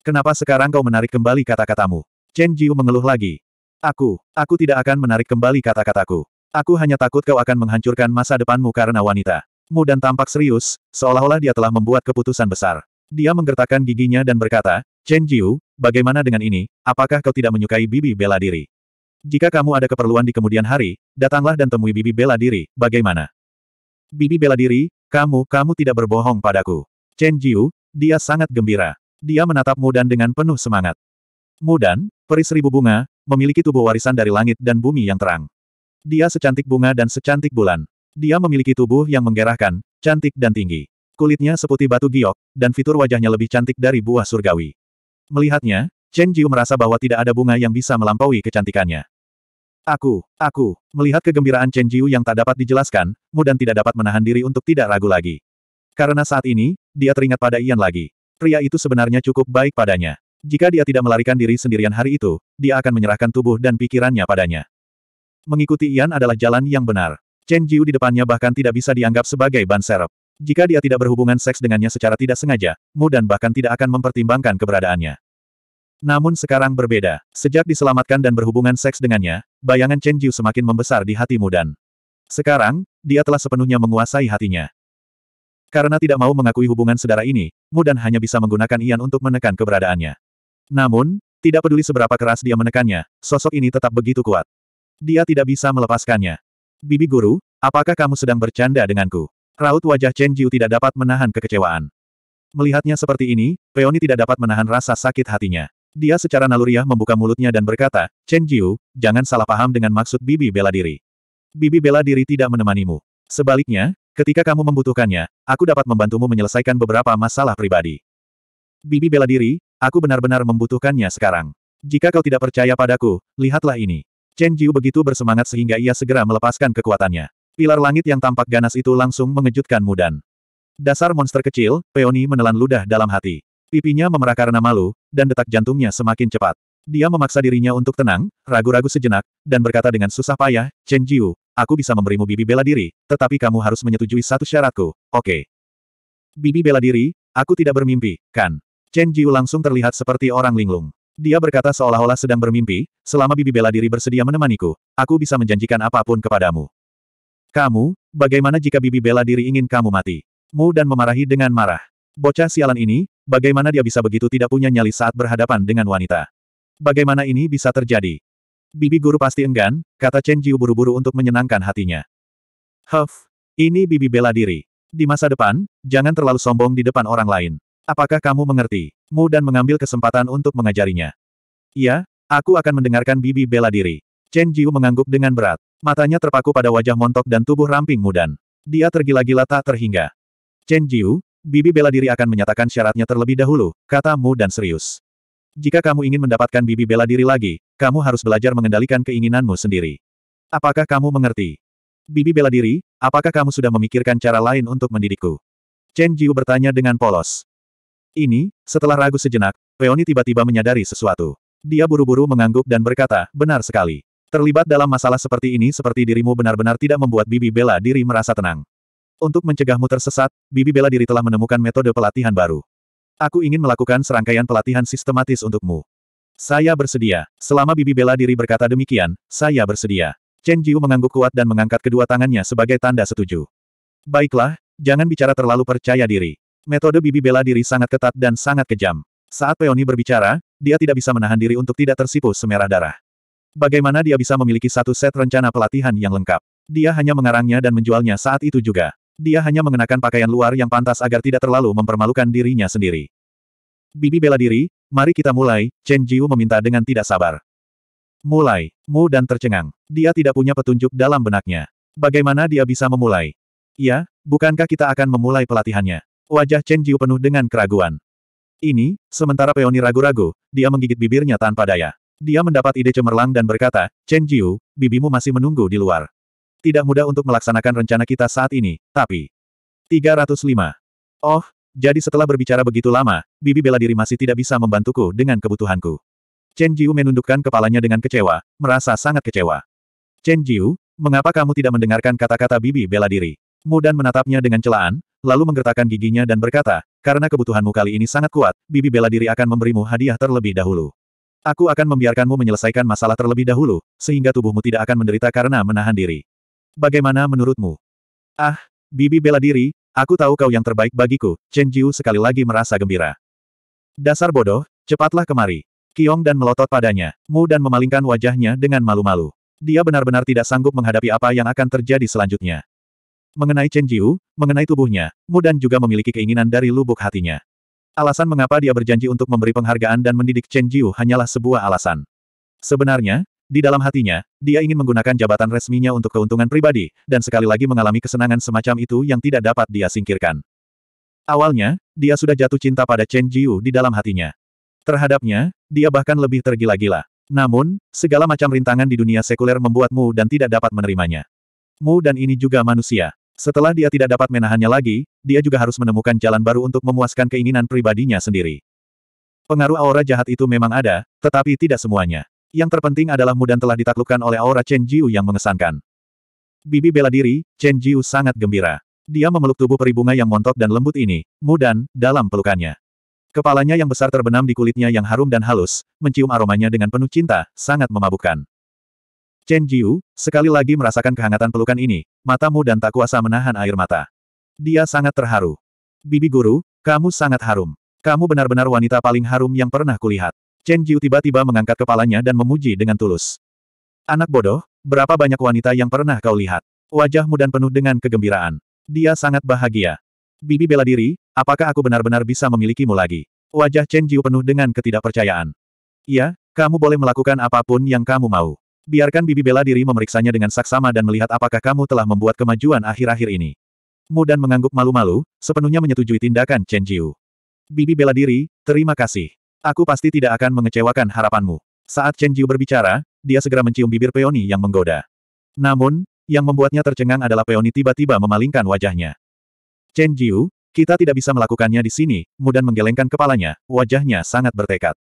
Kenapa sekarang kau menarik kembali kata-katamu? Chen Jiu mengeluh lagi. Aku, aku tidak akan menarik kembali kata-kataku. Aku hanya takut kau akan menghancurkan masa depanmu karena wanita. Mu dan tampak serius, seolah-olah dia telah membuat keputusan besar. Dia menggertakkan giginya dan berkata, Chen Jiu, bagaimana dengan ini, apakah kau tidak menyukai bibi bela diri? Jika kamu ada keperluan di kemudian hari, datanglah dan temui bibi bela diri, bagaimana? Bibi bela diri, kamu, kamu tidak berbohong padaku. Chen Jiu, dia sangat gembira. Dia menatap Mudan dengan penuh semangat. Mudan, peri seribu bunga, memiliki tubuh warisan dari langit dan bumi yang terang. Dia secantik bunga dan secantik bulan. Dia memiliki tubuh yang menggerahkan, cantik dan tinggi. Kulitnya seputih batu giok, dan fitur wajahnya lebih cantik dari buah surgawi. Melihatnya, Chen Jiu merasa bahwa tidak ada bunga yang bisa melampaui kecantikannya. Aku, aku, melihat kegembiraan Chen Jiu yang tak dapat dijelaskan, Mu dan tidak dapat menahan diri untuk tidak ragu lagi. Karena saat ini, dia teringat pada Ian lagi. Pria itu sebenarnya cukup baik padanya. Jika dia tidak melarikan diri sendirian hari itu, dia akan menyerahkan tubuh dan pikirannya padanya. Mengikuti Ian adalah jalan yang benar. Chen Jiu di depannya bahkan tidak bisa dianggap sebagai ban serep. Jika dia tidak berhubungan seks dengannya secara tidak sengaja, Mu dan bahkan tidak akan mempertimbangkan keberadaannya. Namun sekarang berbeda. Sejak diselamatkan dan berhubungan seks dengannya, bayangan Chen Jiu semakin membesar di hati Mu dan. Sekarang, dia telah sepenuhnya menguasai hatinya. Karena tidak mau mengakui hubungan sedara ini, Mudan hanya bisa menggunakan Ian untuk menekan keberadaannya. Namun, tidak peduli seberapa keras dia menekannya, sosok ini tetap begitu kuat. Dia tidak bisa melepaskannya. Bibi Guru, apakah kamu sedang bercanda denganku? Raut wajah Chen Jiu tidak dapat menahan kekecewaan. Melihatnya seperti ini, Peony tidak dapat menahan rasa sakit hatinya. Dia secara naluriah membuka mulutnya dan berkata, Chen Jiu, jangan salah paham dengan maksud Bibi bela diri. Bibi bela diri tidak menemanimu. Sebaliknya, ketika kamu membutuhkannya, aku dapat membantumu menyelesaikan beberapa masalah pribadi. Bibi bela diri, aku benar-benar membutuhkannya sekarang. Jika kau tidak percaya padaku, lihatlah ini. Chen Jiu begitu bersemangat sehingga ia segera melepaskan kekuatannya. Pilar langit yang tampak ganas itu langsung mengejutkan Mudan. Dasar monster kecil, Peony menelan ludah dalam hati. Pipinya memerah karena malu, dan detak jantungnya semakin cepat. Dia memaksa dirinya untuk tenang, ragu-ragu sejenak, dan berkata dengan susah payah, Chen Jiu, aku bisa memberimu bibi bela diri, tetapi kamu harus menyetujui satu syaratku, oke. Okay. Bibi bela diri, aku tidak bermimpi, kan? Chen Jiu langsung terlihat seperti orang linglung. Dia berkata seolah-olah sedang bermimpi, selama bibi bela diri bersedia menemaniku, aku bisa menjanjikan apapun kepadamu. Kamu, bagaimana jika bibi bela diri ingin kamu mati? Mu dan memarahi dengan marah. Bocah sialan ini, bagaimana dia bisa begitu tidak punya nyali saat berhadapan dengan wanita? Bagaimana ini bisa terjadi? Bibi guru pasti enggan, kata Chen Jiu buru-buru untuk menyenangkan hatinya. Huff, ini bibi bela diri. Di masa depan, jangan terlalu sombong di depan orang lain. Apakah kamu mengerti? Mu dan mengambil kesempatan untuk mengajarinya. Iya, aku akan mendengarkan bibi bela diri. Chen Jiu mengangguk dengan berat. Matanya terpaku pada wajah montok dan tubuh ramping mudan. Dia tergila-gila tak terhingga. Chen Jiu, bibi bela diri akan menyatakan syaratnya terlebih dahulu, kata Mu dan serius. Jika kamu ingin mendapatkan bibi bela diri lagi, kamu harus belajar mengendalikan keinginanmu sendiri. Apakah kamu mengerti? Bibi bela diri, apakah kamu sudah memikirkan cara lain untuk mendidikku? Chen Jiu bertanya dengan polos. Ini, setelah ragu sejenak, Peony tiba-tiba menyadari sesuatu. Dia buru-buru mengangguk dan berkata, benar sekali. Terlibat dalam masalah seperti ini seperti dirimu benar-benar tidak membuat bibi bela diri merasa tenang. Untuk mencegahmu tersesat, bibi bela diri telah menemukan metode pelatihan baru. Aku ingin melakukan serangkaian pelatihan sistematis untukmu. Saya bersedia. Selama bibi bela diri berkata demikian, saya bersedia. Chen Jiu mengangguk kuat dan mengangkat kedua tangannya sebagai tanda setuju. Baiklah, jangan bicara terlalu percaya diri. Metode bibi bela diri sangat ketat dan sangat kejam. Saat peoni berbicara, dia tidak bisa menahan diri untuk tidak tersipu semerah darah. Bagaimana dia bisa memiliki satu set rencana pelatihan yang lengkap? Dia hanya mengarangnya dan menjualnya saat itu juga. Dia hanya mengenakan pakaian luar yang pantas agar tidak terlalu mempermalukan dirinya sendiri. Bibi bela diri, mari kita mulai, Chen Jiu meminta dengan tidak sabar. Mulai, Mu dan tercengang. Dia tidak punya petunjuk dalam benaknya. Bagaimana dia bisa memulai? Ya, bukankah kita akan memulai pelatihannya? Wajah Chen Jiu penuh dengan keraguan. Ini, sementara peoni ragu-ragu, dia menggigit bibirnya tanpa daya. Dia mendapat ide cemerlang dan berkata, Chen Jiu, bibimu masih menunggu di luar. Tidak mudah untuk melaksanakan rencana kita saat ini, tapi... 305. Oh, jadi setelah berbicara begitu lama, bibi bela diri masih tidak bisa membantuku dengan kebutuhanku. Chen Jiu menundukkan kepalanya dengan kecewa, merasa sangat kecewa. Chen Jiu, mengapa kamu tidak mendengarkan kata-kata bibi bela diri? Mu dan menatapnya dengan celaan, lalu menggertakkan giginya dan berkata, karena kebutuhanmu kali ini sangat kuat, bibi bela diri akan memberimu hadiah terlebih dahulu. Aku akan membiarkanmu menyelesaikan masalah terlebih dahulu, sehingga tubuhmu tidak akan menderita karena menahan diri. Bagaimana menurutmu? Ah, Bibi bela diri, aku tahu kau yang terbaik bagiku, Chen Jiu sekali lagi merasa gembira. Dasar bodoh, cepatlah kemari. Kiong dan melotot padanya, Mu dan memalingkan wajahnya dengan malu-malu. Dia benar-benar tidak sanggup menghadapi apa yang akan terjadi selanjutnya. Mengenai Chen Jiu, mengenai tubuhnya, Mu dan juga memiliki keinginan dari lubuk hatinya. Alasan mengapa dia berjanji untuk memberi penghargaan dan mendidik Chen Jiu hanyalah sebuah alasan. Sebenarnya, di dalam hatinya, dia ingin menggunakan jabatan resminya untuk keuntungan pribadi, dan sekali lagi mengalami kesenangan semacam itu yang tidak dapat dia singkirkan. Awalnya, dia sudah jatuh cinta pada Chen Jiu di dalam hatinya. Terhadapnya, dia bahkan lebih tergila-gila. Namun, segala macam rintangan di dunia sekuler membuat Mu dan tidak dapat menerimanya. Mu dan ini juga manusia. Setelah dia tidak dapat menahannya lagi, dia juga harus menemukan jalan baru untuk memuaskan keinginan pribadinya sendiri. Pengaruh aura jahat itu memang ada, tetapi tidak semuanya. Yang terpenting adalah Mudan telah ditaklukkan oleh aura Chen Jiu yang mengesankan. Bibi bela diri, Chen Jiu sangat gembira. Dia memeluk tubuh peribunga yang montok dan lembut ini, mudan, dalam pelukannya. Kepalanya yang besar terbenam di kulitnya yang harum dan halus, mencium aromanya dengan penuh cinta, sangat memabukkan. Chen Jiu, sekali lagi merasakan kehangatan pelukan ini, matamu dan tak kuasa menahan air mata. Dia sangat terharu. Bibi guru, kamu sangat harum. Kamu benar-benar wanita paling harum yang pernah kulihat. Chen Jiu tiba-tiba mengangkat kepalanya dan memuji dengan tulus. Anak bodoh, berapa banyak wanita yang pernah kau lihat? Wajahmu dan penuh dengan kegembiraan. Dia sangat bahagia. Bibi bela diri, apakah aku benar-benar bisa memilikimu lagi? Wajah Chen Jiu penuh dengan ketidakpercayaan. Iya, kamu boleh melakukan apapun yang kamu mau. Biarkan bibi bela diri memeriksanya dengan saksama dan melihat apakah kamu telah membuat kemajuan akhir-akhir ini. Mu mengangguk malu-malu, sepenuhnya menyetujui tindakan Chen Jiu. Bibi bela diri, terima kasih. Aku pasti tidak akan mengecewakan harapanmu. Saat Chen Jiu berbicara, dia segera mencium bibir peoni yang menggoda. Namun, yang membuatnya tercengang adalah peoni tiba-tiba memalingkan wajahnya. Chen Jiu, kita tidak bisa melakukannya di sini, Mudan menggelengkan kepalanya, wajahnya sangat bertekad.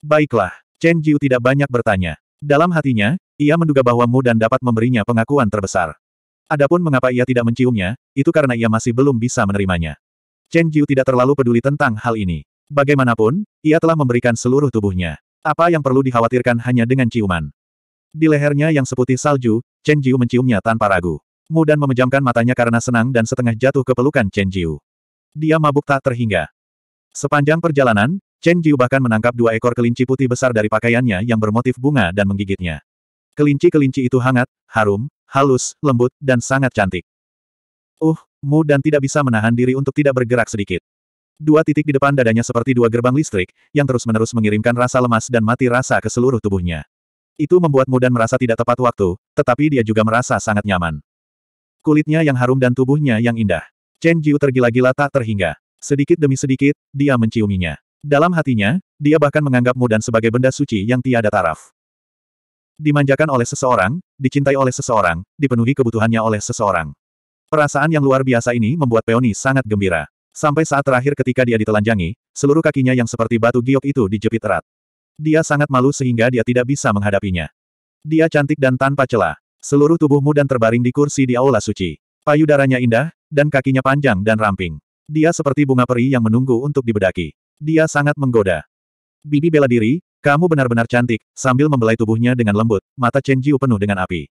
Baiklah, Chen Jiu tidak banyak bertanya. Dalam hatinya, ia menduga bahwa Mu Dan dapat memberinya pengakuan terbesar. Adapun mengapa ia tidak menciumnya, itu karena ia masih belum bisa menerimanya. Chen Jiu tidak terlalu peduli tentang hal ini. Bagaimanapun, ia telah memberikan seluruh tubuhnya. Apa yang perlu dikhawatirkan hanya dengan ciuman. Di lehernya yang seputih salju, Chen Jiu menciumnya tanpa ragu. Mu Dan memejamkan matanya karena senang dan setengah jatuh ke pelukan Chen Jiu. Dia mabuk tak terhingga. Sepanjang perjalanan, Chen Jiu bahkan menangkap dua ekor kelinci putih besar dari pakaiannya yang bermotif bunga dan menggigitnya. Kelinci-kelinci itu hangat, harum, halus, lembut, dan sangat cantik. Uh, Mu dan tidak bisa menahan diri untuk tidak bergerak sedikit. Dua titik di depan dadanya seperti dua gerbang listrik, yang terus-menerus mengirimkan rasa lemas dan mati rasa ke seluruh tubuhnya. Itu membuat Mu dan merasa tidak tepat waktu, tetapi dia juga merasa sangat nyaman. Kulitnya yang harum dan tubuhnya yang indah. Chen Jiu tergila-gila tak terhingga. Sedikit demi sedikit, dia menciuminya. Dalam hatinya, dia bahkan menganggap Mudan sebagai benda suci yang tiada taraf. Dimanjakan oleh seseorang, dicintai oleh seseorang, dipenuhi kebutuhannya oleh seseorang. Perasaan yang luar biasa ini membuat Peony sangat gembira. Sampai saat terakhir ketika dia ditelanjangi, seluruh kakinya yang seperti batu giok itu dijepit erat. Dia sangat malu sehingga dia tidak bisa menghadapinya. Dia cantik dan tanpa celah. Seluruh tubuhmu dan terbaring di kursi di aula suci. Payudaranya indah, dan kakinya panjang dan ramping. Dia seperti bunga peri yang menunggu untuk dibedaki. Dia sangat menggoda. Bibi bela diri, kamu benar-benar cantik, sambil membelai tubuhnya dengan lembut, mata Chen Jiu penuh dengan api.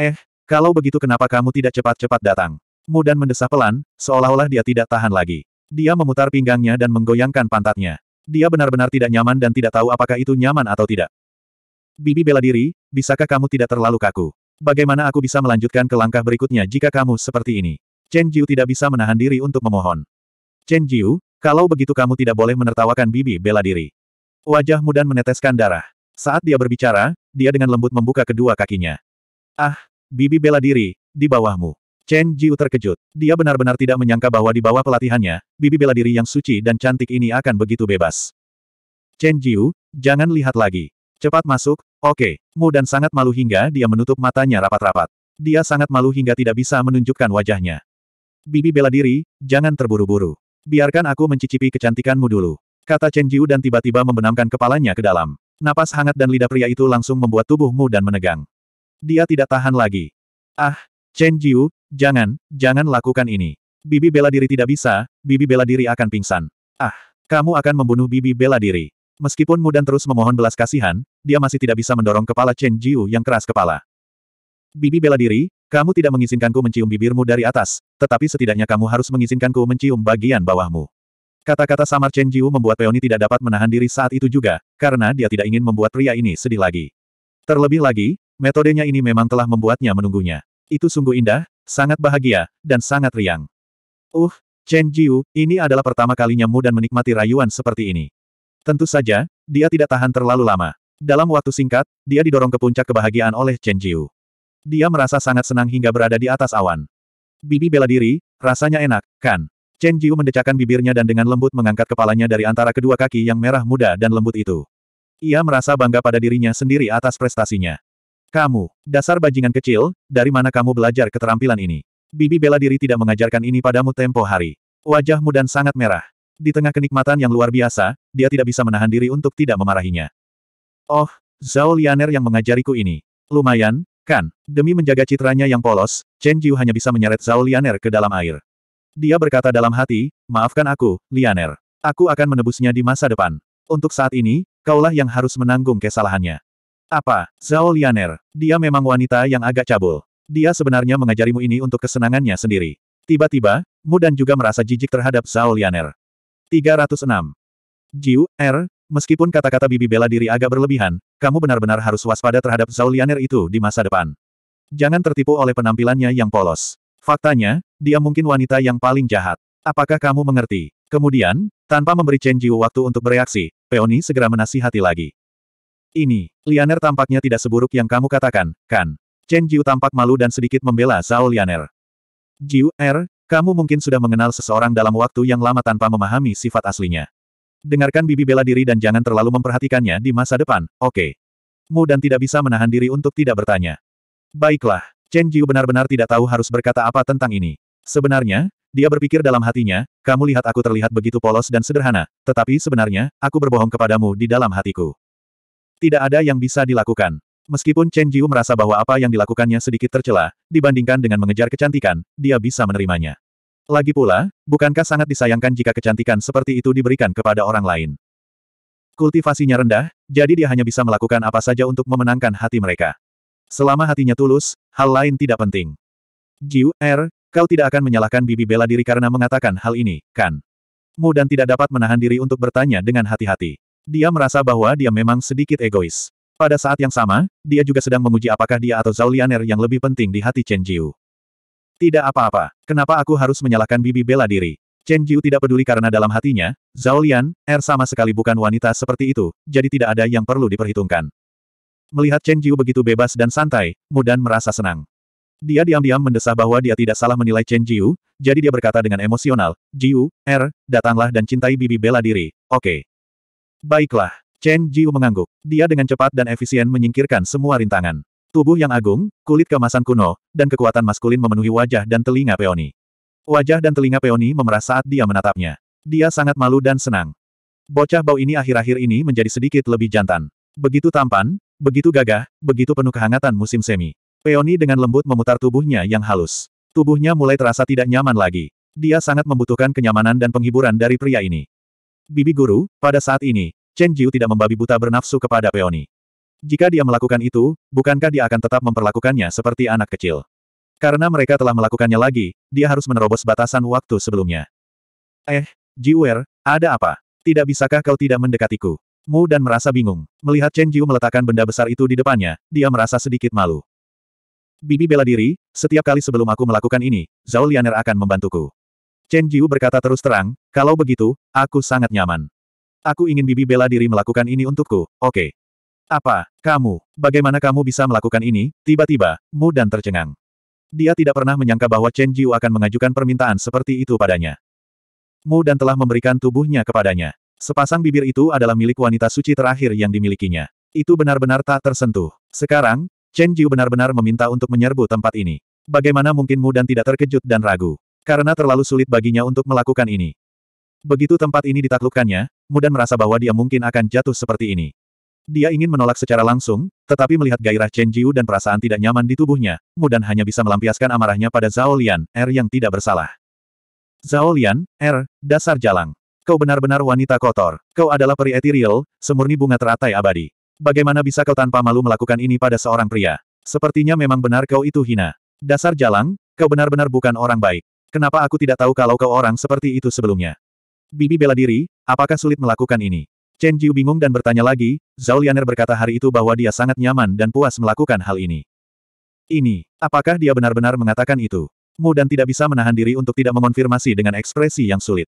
Eh, kalau begitu kenapa kamu tidak cepat-cepat datang? Mudan mendesah pelan, seolah-olah dia tidak tahan lagi. Dia memutar pinggangnya dan menggoyangkan pantatnya. Dia benar-benar tidak nyaman dan tidak tahu apakah itu nyaman atau tidak. Bibi bela diri, bisakah kamu tidak terlalu kaku? Bagaimana aku bisa melanjutkan ke langkah berikutnya jika kamu seperti ini? Chen Jiu tidak bisa menahan diri untuk memohon. Chen Jiu, kalau begitu kamu tidak boleh menertawakan bibi bela diri. Wajahmu dan meneteskan darah. Saat dia berbicara, dia dengan lembut membuka kedua kakinya. Ah, bibi bela diri, di bawahmu. Chen Jiu terkejut. Dia benar-benar tidak menyangka bahwa di bawah pelatihannya, bibi bela diri yang suci dan cantik ini akan begitu bebas. Chen Jiu, jangan lihat lagi. Cepat masuk, oke. Okay. Mu dan sangat malu hingga dia menutup matanya rapat-rapat. Dia sangat malu hingga tidak bisa menunjukkan wajahnya. Bibi bela diri, jangan terburu-buru. Biarkan aku mencicipi kecantikanmu dulu. Kata Chen Jiu dan tiba-tiba membenamkan kepalanya ke dalam. Napas hangat dan lidah pria itu langsung membuat tubuhmu Dan menegang. Dia tidak tahan lagi. Ah, Chen Jiu, jangan, jangan lakukan ini. Bibi bela diri tidak bisa, bibi bela diri akan pingsan. Ah, kamu akan membunuh bibi bela diri. Meskipun Mudan terus memohon belas kasihan, dia masih tidak bisa mendorong kepala Chen Jiu yang keras kepala. Bibi bela diri, kamu tidak mengizinkanku mencium bibirmu dari atas, tetapi setidaknya kamu harus mengizinkanku mencium bagian bawahmu. Kata-kata samar Chen Jiu membuat Peony tidak dapat menahan diri saat itu juga, karena dia tidak ingin membuat pria ini sedih lagi. Terlebih lagi, metodenya ini memang telah membuatnya menunggunya. Itu sungguh indah, sangat bahagia, dan sangat riang. Uh, Chen Jiu, ini adalah pertama kalinya Mu dan menikmati rayuan seperti ini. Tentu saja, dia tidak tahan terlalu lama. Dalam waktu singkat, dia didorong ke puncak kebahagiaan oleh Chen Jiu. Dia merasa sangat senang hingga berada di atas awan. Bibi bela diri, rasanya enak, kan? Chen Jiu mendecakkan bibirnya dan dengan lembut mengangkat kepalanya dari antara kedua kaki yang merah muda dan lembut itu. Ia merasa bangga pada dirinya sendiri atas prestasinya. Kamu, dasar bajingan kecil, dari mana kamu belajar keterampilan ini? Bibi bela diri tidak mengajarkan ini padamu tempo hari. Wajahmu dan sangat merah. Di tengah kenikmatan yang luar biasa, dia tidak bisa menahan diri untuk tidak memarahinya. Oh, Zhao Lianer yang mengajariku ini. Lumayan, Kan, demi menjaga citranya yang polos, Chen Jiu hanya bisa menyeret Zhao Lianer ke dalam air. Dia berkata dalam hati, maafkan aku, Lianer. Aku akan menebusnya di masa depan. Untuk saat ini, kaulah yang harus menanggung kesalahannya. Apa, Zhao Lianer, dia memang wanita yang agak cabul. Dia sebenarnya mengajarimu ini untuk kesenangannya sendiri. Tiba-tiba, Mu dan juga merasa jijik terhadap Zhao Lianer. 306. Jiu, Er, Meskipun kata-kata bibi bela diri agak berlebihan, kamu benar-benar harus waspada terhadap Zaulianer itu di masa depan. Jangan tertipu oleh penampilannya yang polos. Faktanya, dia mungkin wanita yang paling jahat. Apakah kamu mengerti? Kemudian, tanpa memberi Chen Jiu waktu untuk bereaksi, Peony segera menasihati lagi. Ini, Lianer tampaknya tidak seburuk yang kamu katakan, kan? Chen Jiu tampak malu dan sedikit membela Zhao Lianer. Jiu, Er, kamu mungkin sudah mengenal seseorang dalam waktu yang lama tanpa memahami sifat aslinya dengarkan bibi bela diri dan jangan terlalu memperhatikannya di masa depan, oke. Okay. Mu dan tidak bisa menahan diri untuk tidak bertanya. Baiklah, Chen Jiu benar-benar tidak tahu harus berkata apa tentang ini. Sebenarnya, dia berpikir dalam hatinya, kamu lihat aku terlihat begitu polos dan sederhana, tetapi sebenarnya, aku berbohong kepadamu di dalam hatiku. Tidak ada yang bisa dilakukan. Meskipun Chen Jiu merasa bahwa apa yang dilakukannya sedikit tercela, dibandingkan dengan mengejar kecantikan, dia bisa menerimanya. Lagi pula, bukankah sangat disayangkan jika kecantikan seperti itu diberikan kepada orang lain? Kultivasinya rendah, jadi dia hanya bisa melakukan apa saja untuk memenangkan hati mereka. Selama hatinya tulus, hal lain tidak penting. Jiu, R, er, kau tidak akan menyalahkan bibi bela diri karena mengatakan hal ini, kan? Mu dan tidak dapat menahan diri untuk bertanya dengan hati-hati. Dia merasa bahwa dia memang sedikit egois. Pada saat yang sama, dia juga sedang menguji apakah dia atau Zhao Lianer yang lebih penting di hati Chen Jiu. Tidak apa-apa, kenapa aku harus menyalahkan bibi bela diri? Chen Jiu tidak peduli karena dalam hatinya, Zhao Lian, Er sama sekali bukan wanita seperti itu, jadi tidak ada yang perlu diperhitungkan. Melihat Chen Jiu begitu bebas dan santai, Mudan merasa senang. Dia diam-diam mendesah bahwa dia tidak salah menilai Chen Jiu, jadi dia berkata dengan emosional, Jiu, Er, datanglah dan cintai bibi bela diri, oke. Okay. Baiklah, Chen Jiu mengangguk. Dia dengan cepat dan efisien menyingkirkan semua rintangan. Tubuh yang agung, kulit kemasan kuno, dan kekuatan maskulin memenuhi wajah dan telinga Peoni. Wajah dan telinga Peoni memerah saat dia menatapnya. Dia sangat malu dan senang. Bocah bau ini akhir-akhir ini menjadi sedikit lebih jantan. Begitu tampan, begitu gagah, begitu penuh kehangatan musim semi. Peoni dengan lembut memutar tubuhnya yang halus. Tubuhnya mulai terasa tidak nyaman lagi. Dia sangat membutuhkan kenyamanan dan penghiburan dari pria ini. Bibi Guru, pada saat ini, Chen Jiu tidak membabi buta bernafsu kepada Peoni. Jika dia melakukan itu, bukankah dia akan tetap memperlakukannya seperti anak kecil? Karena mereka telah melakukannya lagi, dia harus menerobos batasan waktu sebelumnya. Eh, Jiwer, ada apa? Tidak bisakah kau tidak mendekatiku? Mu dan merasa bingung. Melihat Chen Jiu meletakkan benda besar itu di depannya, dia merasa sedikit malu. Bibi bela diri, setiap kali sebelum aku melakukan ini, Zhao Lianer akan membantuku. Chen Jiu berkata terus terang, kalau begitu, aku sangat nyaman. Aku ingin Bibi bela diri melakukan ini untukku, oke. Okay. Apa, kamu, bagaimana kamu bisa melakukan ini? Tiba-tiba, Mu dan tercengang. Dia tidak pernah menyangka bahwa Chen Jiu akan mengajukan permintaan seperti itu padanya. Mu dan telah memberikan tubuhnya kepadanya. Sepasang bibir itu adalah milik wanita suci terakhir yang dimilikinya. Itu benar-benar tak tersentuh. Sekarang, Chen Jiu benar-benar meminta untuk menyerbu tempat ini. Bagaimana mungkin Mu dan tidak terkejut dan ragu? Karena terlalu sulit baginya untuk melakukan ini. Begitu tempat ini ditaklukkannya, Mu dan merasa bahwa dia mungkin akan jatuh seperti ini. Dia ingin menolak secara langsung, tetapi melihat gairah Chen Jiu dan perasaan tidak nyaman di tubuhnya, mudah hanya bisa melampiaskan amarahnya pada Zhao Lian, Er yang tidak bersalah. Zhao Lian, Er, dasar jalang. Kau benar-benar wanita kotor. Kau adalah peri etiril, semurni bunga teratai abadi. Bagaimana bisa kau tanpa malu melakukan ini pada seorang pria? Sepertinya memang benar kau itu hina. Dasar jalang, kau benar-benar bukan orang baik. Kenapa aku tidak tahu kalau kau orang seperti itu sebelumnya? Bibi bela diri, apakah sulit melakukan ini? Chen Jiu bingung dan bertanya lagi, Zhao Lianer berkata hari itu bahwa dia sangat nyaman dan puas melakukan hal ini. Ini, apakah dia benar-benar mengatakan itu? Mu dan tidak bisa menahan diri untuk tidak mengonfirmasi dengan ekspresi yang sulit.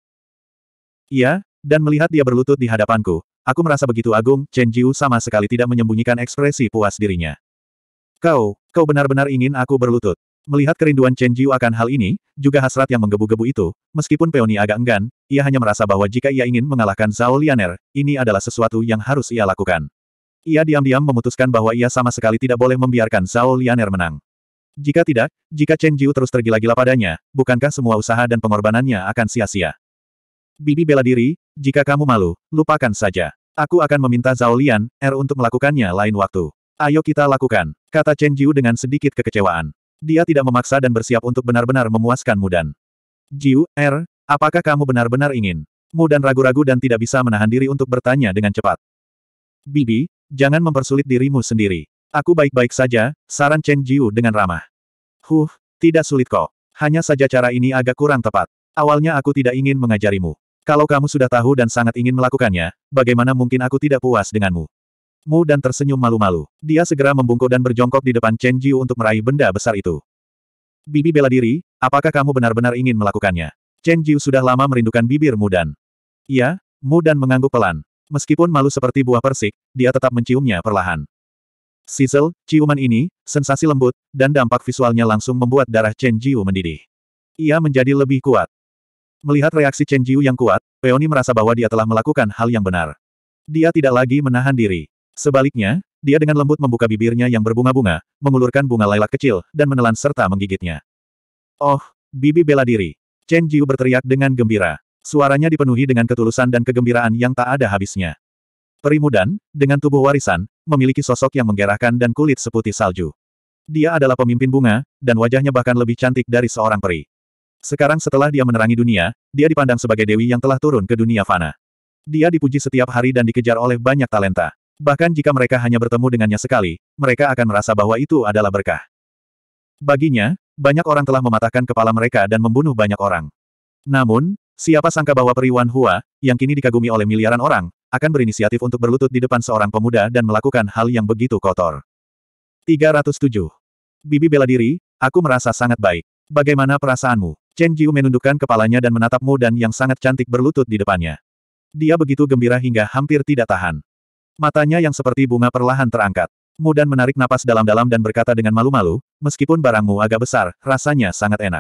Iya, dan melihat dia berlutut di hadapanku, aku merasa begitu agung, Chen Jiu sama sekali tidak menyembunyikan ekspresi puas dirinya. Kau, kau benar-benar ingin aku berlutut. Melihat kerinduan Chen Jiu akan hal ini, juga hasrat yang menggebu-gebu itu, meskipun Peony agak enggan, ia hanya merasa bahwa jika ia ingin mengalahkan Zhao Lianer, ini adalah sesuatu yang harus ia lakukan. Ia diam-diam memutuskan bahwa ia sama sekali tidak boleh membiarkan Zhao Lianer menang. Jika tidak, jika Chen Jiu terus tergila-gila padanya, bukankah semua usaha dan pengorbanannya akan sia-sia? Bibi bela diri, jika kamu malu, lupakan saja. Aku akan meminta Zhao Lian, R er, untuk melakukannya lain waktu. Ayo kita lakukan, kata Chen Jiu dengan sedikit kekecewaan. Dia tidak memaksa dan bersiap untuk benar-benar memuaskan Mudan. Jiu, Er, apakah kamu benar-benar ingin? Mudan ragu-ragu dan tidak bisa menahan diri untuk bertanya dengan cepat. Bibi, jangan mempersulit dirimu sendiri. Aku baik-baik saja, saran Chen Jiu dengan ramah. Huh, tidak sulit kok. Hanya saja cara ini agak kurang tepat. Awalnya aku tidak ingin mengajarimu. Kalau kamu sudah tahu dan sangat ingin melakukannya, bagaimana mungkin aku tidak puas denganmu? Mu dan tersenyum malu-malu. Dia segera membungkuk dan berjongkok di depan Chen Jiu untuk meraih benda besar itu. Bibi bela diri, apakah kamu benar-benar ingin melakukannya? Chen Jiu sudah lama merindukan bibir Mu Dan. Iya, Mu Dan mengangguk pelan. Meskipun malu seperti buah persik, dia tetap menciumnya perlahan. Sizzle, ciuman ini, sensasi lembut, dan dampak visualnya langsung membuat darah Chen Jiu mendidih. Ia menjadi lebih kuat. Melihat reaksi Chen Jiu yang kuat, Peony merasa bahwa dia telah melakukan hal yang benar. Dia tidak lagi menahan diri. Sebaliknya, dia dengan lembut membuka bibirnya yang berbunga-bunga, mengulurkan bunga lailak kecil, dan menelan serta menggigitnya. Oh, bibi bela diri. Chen Jiu berteriak dengan gembira. Suaranya dipenuhi dengan ketulusan dan kegembiraan yang tak ada habisnya. Perimudan, dengan tubuh warisan, memiliki sosok yang menggerahkan dan kulit seputih salju. Dia adalah pemimpin bunga, dan wajahnya bahkan lebih cantik dari seorang peri. Sekarang setelah dia menerangi dunia, dia dipandang sebagai dewi yang telah turun ke dunia fana. Dia dipuji setiap hari dan dikejar oleh banyak talenta. Bahkan jika mereka hanya bertemu dengannya sekali, mereka akan merasa bahwa itu adalah berkah. Baginya, banyak orang telah mematahkan kepala mereka dan membunuh banyak orang. Namun, siapa sangka bahwa Peri Wan Hua, yang kini dikagumi oleh miliaran orang, akan berinisiatif untuk berlutut di depan seorang pemuda dan melakukan hal yang begitu kotor. 307. Bibi bela diri, aku merasa sangat baik. Bagaimana perasaanmu? Chen Jiu menundukkan kepalanya dan menatapmu dan yang sangat cantik berlutut di depannya. Dia begitu gembira hingga hampir tidak tahan. Matanya yang seperti bunga perlahan terangkat. Mudan menarik napas dalam-dalam dan berkata dengan malu-malu, meskipun barangmu agak besar, rasanya sangat enak.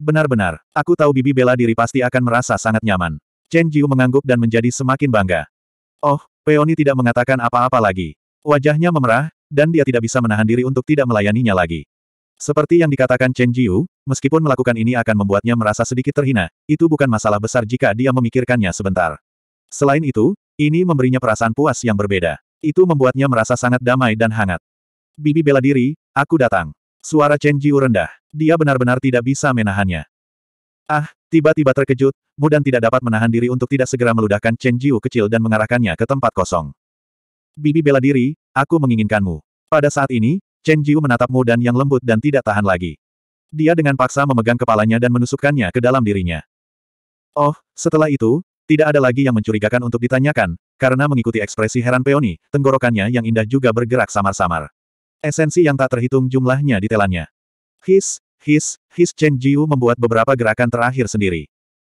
Benar-benar, aku tahu bibi bela diri pasti akan merasa sangat nyaman. Chen Jiu mengangguk dan menjadi semakin bangga. Oh, Peony tidak mengatakan apa-apa lagi. Wajahnya memerah, dan dia tidak bisa menahan diri untuk tidak melayaninya lagi. Seperti yang dikatakan Chen Jiu, meskipun melakukan ini akan membuatnya merasa sedikit terhina, itu bukan masalah besar jika dia memikirkannya sebentar. Selain itu, ini memberinya perasaan puas yang berbeda. Itu membuatnya merasa sangat damai dan hangat. Bibi bela diri, aku datang. Suara Chen Jiu rendah. Dia benar-benar tidak bisa menahannya. Ah, tiba-tiba terkejut, Mu tidak dapat menahan diri untuk tidak segera meludahkan Chen Jiu kecil dan mengarahkannya ke tempat kosong. Bibi bela diri, aku menginginkanmu. Pada saat ini, Chen Jiu menatap Mudan yang lembut dan tidak tahan lagi. Dia dengan paksa memegang kepalanya dan menusukkannya ke dalam dirinya. Oh, setelah itu, tidak ada lagi yang mencurigakan untuk ditanyakan, karena mengikuti ekspresi heran Peoni, tenggorokannya yang indah juga bergerak samar-samar. Esensi yang tak terhitung jumlahnya di telannya. His, his, his Chen Jiu membuat beberapa gerakan terakhir sendiri.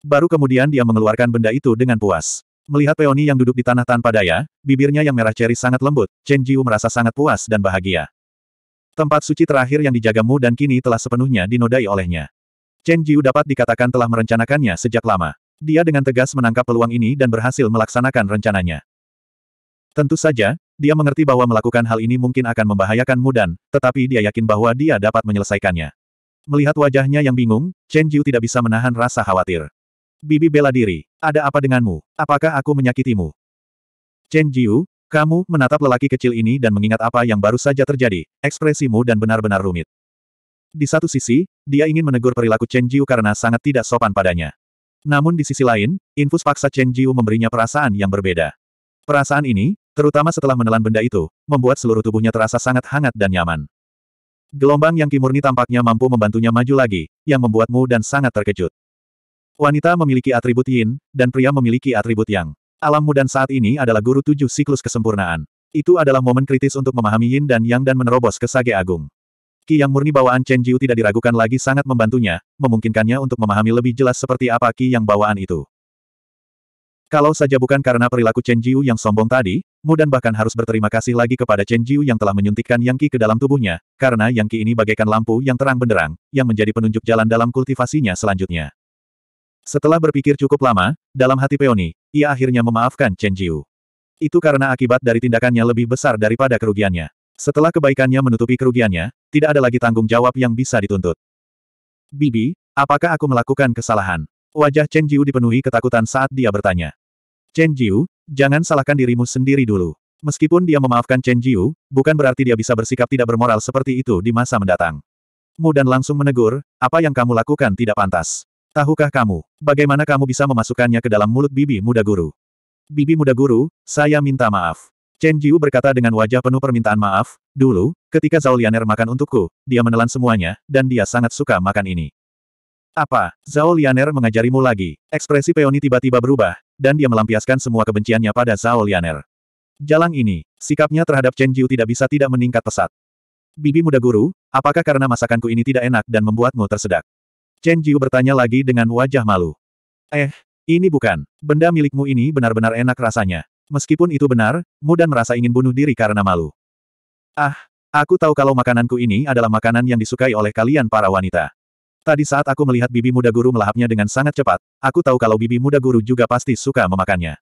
Baru kemudian dia mengeluarkan benda itu dengan puas. Melihat Peoni yang duduk di tanah tanpa daya, bibirnya yang merah ceri sangat lembut, Chen Jiu merasa sangat puas dan bahagia. Tempat suci terakhir yang dijagamu dan kini telah sepenuhnya dinodai olehnya. Chen Jiu dapat dikatakan telah merencanakannya sejak lama. Dia dengan tegas menangkap peluang ini dan berhasil melaksanakan rencananya. Tentu saja, dia mengerti bahwa melakukan hal ini mungkin akan membahayakanmu dan, tetapi dia yakin bahwa dia dapat menyelesaikannya. Melihat wajahnya yang bingung, Chen Jiu tidak bisa menahan rasa khawatir. Bibi bela diri, ada apa denganmu? Apakah aku menyakitimu? Chen Jiu, kamu menatap lelaki kecil ini dan mengingat apa yang baru saja terjadi, ekspresimu dan benar-benar rumit. Di satu sisi, dia ingin menegur perilaku Chen Jiu karena sangat tidak sopan padanya. Namun di sisi lain, infus paksa Chen Jiu memberinya perasaan yang berbeda. Perasaan ini, terutama setelah menelan benda itu, membuat seluruh tubuhnya terasa sangat hangat dan nyaman. Gelombang yang kimurni tampaknya mampu membantunya maju lagi, yang membuatmu dan sangat terkejut. Wanita memiliki atribut yin, dan pria memiliki atribut yang. Alammu dan saat ini adalah guru tujuh siklus kesempurnaan. Itu adalah momen kritis untuk memahami yin dan yang dan menerobos ke sage agung. Ki yang murni bawaan Chen Jiu tidak diragukan lagi sangat membantunya, memungkinkannya untuk memahami lebih jelas seperti apa Ki yang bawaan itu. Kalau saja bukan karena perilaku Chen Jiu yang sombong tadi, Mu dan bahkan harus berterima kasih lagi kepada Chen Jiu yang telah menyuntikkan Yang Qi ke dalam tubuhnya, karena Yang Qi ini bagaikan lampu yang terang benderang, yang menjadi penunjuk jalan dalam kultivasinya selanjutnya. Setelah berpikir cukup lama, dalam hati Peony, ia akhirnya memaafkan Chen Jiu. Itu karena akibat dari tindakannya lebih besar daripada kerugiannya. Setelah kebaikannya menutupi kerugiannya, tidak ada lagi tanggung jawab yang bisa dituntut. Bibi, apakah aku melakukan kesalahan? Wajah Chen Jiu dipenuhi ketakutan saat dia bertanya. Chen Jiu, jangan salahkan dirimu sendiri dulu. Meskipun dia memaafkan Chen Jiu, bukan berarti dia bisa bersikap tidak bermoral seperti itu di masa mendatang. Mu dan langsung menegur, apa yang kamu lakukan tidak pantas. Tahukah kamu, bagaimana kamu bisa memasukkannya ke dalam mulut bibi muda guru? Bibi muda guru, saya minta maaf. Chen Jiu berkata dengan wajah penuh permintaan maaf, dulu, ketika Zhao Lianer makan untukku, dia menelan semuanya, dan dia sangat suka makan ini. Apa, Zhao Lianer mengajarimu lagi? Ekspresi Peoni tiba-tiba berubah, dan dia melampiaskan semua kebenciannya pada Zhao Lianer. Jalang ini, sikapnya terhadap Chen Jiu tidak bisa tidak meningkat pesat. Bibi muda guru, apakah karena masakanku ini tidak enak dan membuatmu tersedak? Chen Jiu bertanya lagi dengan wajah malu. Eh, ini bukan. Benda milikmu ini benar-benar enak rasanya. Meskipun itu benar, Mu dan merasa ingin bunuh diri karena malu. Ah, aku tahu kalau makananku ini adalah makanan yang disukai oleh kalian para wanita. Tadi saat aku melihat bibi muda guru melahapnya dengan sangat cepat, aku tahu kalau bibi muda guru juga pasti suka memakannya.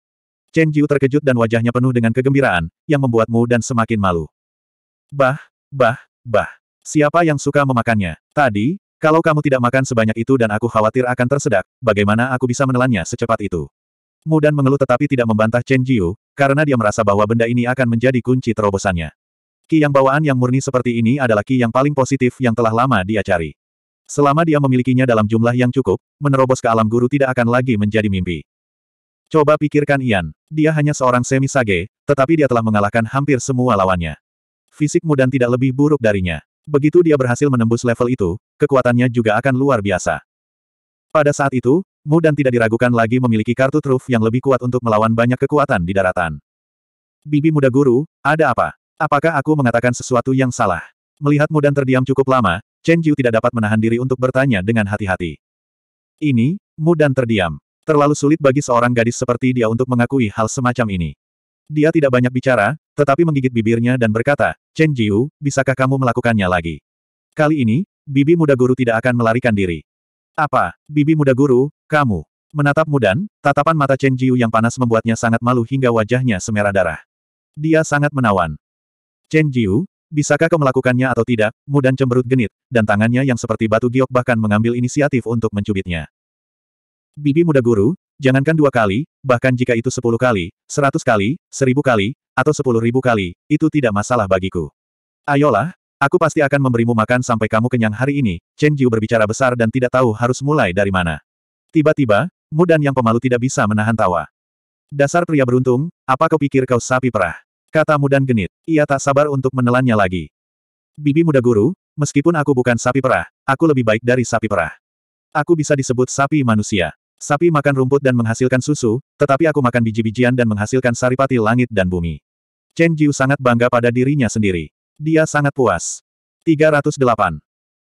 Chen Jiu terkejut dan wajahnya penuh dengan kegembiraan, yang membuatmu dan semakin malu. Bah, bah, bah. Siapa yang suka memakannya? Tadi, kalau kamu tidak makan sebanyak itu dan aku khawatir akan tersedak, bagaimana aku bisa menelannya secepat itu? Mu Dan mengeluh tetapi tidak membantah Chen Jiu, karena dia merasa bahwa benda ini akan menjadi kunci terobosannya. Ki yang bawaan yang murni seperti ini adalah ki yang paling positif yang telah lama dia cari. Selama dia memilikinya dalam jumlah yang cukup, menerobos ke alam guru tidak akan lagi menjadi mimpi. Coba pikirkan Ian, dia hanya seorang semi sage, tetapi dia telah mengalahkan hampir semua lawannya. Fisik Mu Dan tidak lebih buruk darinya. Begitu dia berhasil menembus level itu, kekuatannya juga akan luar biasa. Pada saat itu, Mu dan tidak diragukan lagi memiliki kartu truf yang lebih kuat untuk melawan banyak kekuatan di daratan. Bibi muda guru, ada apa? Apakah aku mengatakan sesuatu yang salah? Melihat Mu dan terdiam cukup lama, Chen Jiu tidak dapat menahan diri untuk bertanya dengan hati-hati. Ini, Mu dan terdiam. Terlalu sulit bagi seorang gadis seperti dia untuk mengakui hal semacam ini. Dia tidak banyak bicara, tetapi menggigit bibirnya dan berkata, Chen Jiu, bisakah kamu melakukannya lagi? Kali ini, bibi muda guru tidak akan melarikan diri. Apa, bibi muda guru, kamu? menatap Mudan. tatapan mata Chen Jiu yang panas membuatnya sangat malu hingga wajahnya semerah darah. Dia sangat menawan. Chen Jiu, bisakah kau melakukannya atau tidak? Mudan cemberut genit, dan tangannya yang seperti batu giok bahkan mengambil inisiatif untuk mencubitnya. Bibi muda guru, jangankan dua kali, bahkan jika itu sepuluh kali, seratus kali, seribu kali, atau sepuluh ribu kali, itu tidak masalah bagiku. Ayolah, Aku pasti akan memberimu makan sampai kamu kenyang hari ini, Chen Jiu berbicara besar dan tidak tahu harus mulai dari mana. Tiba-tiba, Mudan yang pemalu tidak bisa menahan tawa. Dasar pria beruntung, apa kau pikir kau sapi perah? Kata Mudan genit. Ia tak sabar untuk menelannya lagi. Bibi muda guru, meskipun aku bukan sapi perah, aku lebih baik dari sapi perah. Aku bisa disebut sapi manusia. Sapi makan rumput dan menghasilkan susu, tetapi aku makan biji-bijian dan menghasilkan saripati langit dan bumi. Chen Jiu sangat bangga pada dirinya sendiri. Dia sangat puas. 308.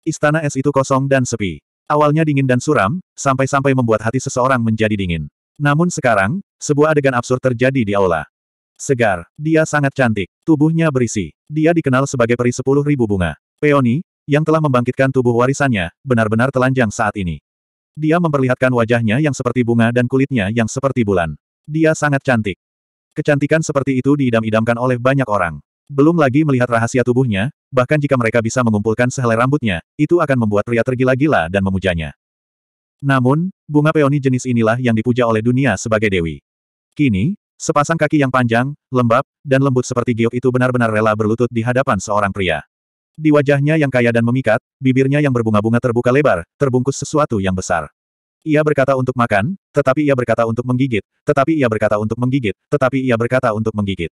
Istana es itu kosong dan sepi. Awalnya dingin dan suram, sampai-sampai membuat hati seseorang menjadi dingin. Namun sekarang, sebuah adegan absurd terjadi di aula. Segar, dia sangat cantik, tubuhnya berisi. Dia dikenal sebagai peri sepuluh ribu bunga. Peony, yang telah membangkitkan tubuh warisannya, benar-benar telanjang saat ini. Dia memperlihatkan wajahnya yang seperti bunga dan kulitnya yang seperti bulan. Dia sangat cantik. Kecantikan seperti itu diidam-idamkan oleh banyak orang. Belum lagi melihat rahasia tubuhnya, bahkan jika mereka bisa mengumpulkan sehelai rambutnya, itu akan membuat pria tergila-gila dan memujanya. Namun, bunga peoni jenis inilah yang dipuja oleh dunia sebagai dewi. Kini, sepasang kaki yang panjang, lembab, dan lembut seperti giok itu benar-benar rela berlutut di hadapan seorang pria. Di wajahnya yang kaya dan memikat, bibirnya yang berbunga-bunga terbuka lebar, terbungkus sesuatu yang besar. Ia berkata untuk makan, tetapi ia berkata untuk menggigit, tetapi ia berkata untuk menggigit, tetapi ia berkata untuk menggigit.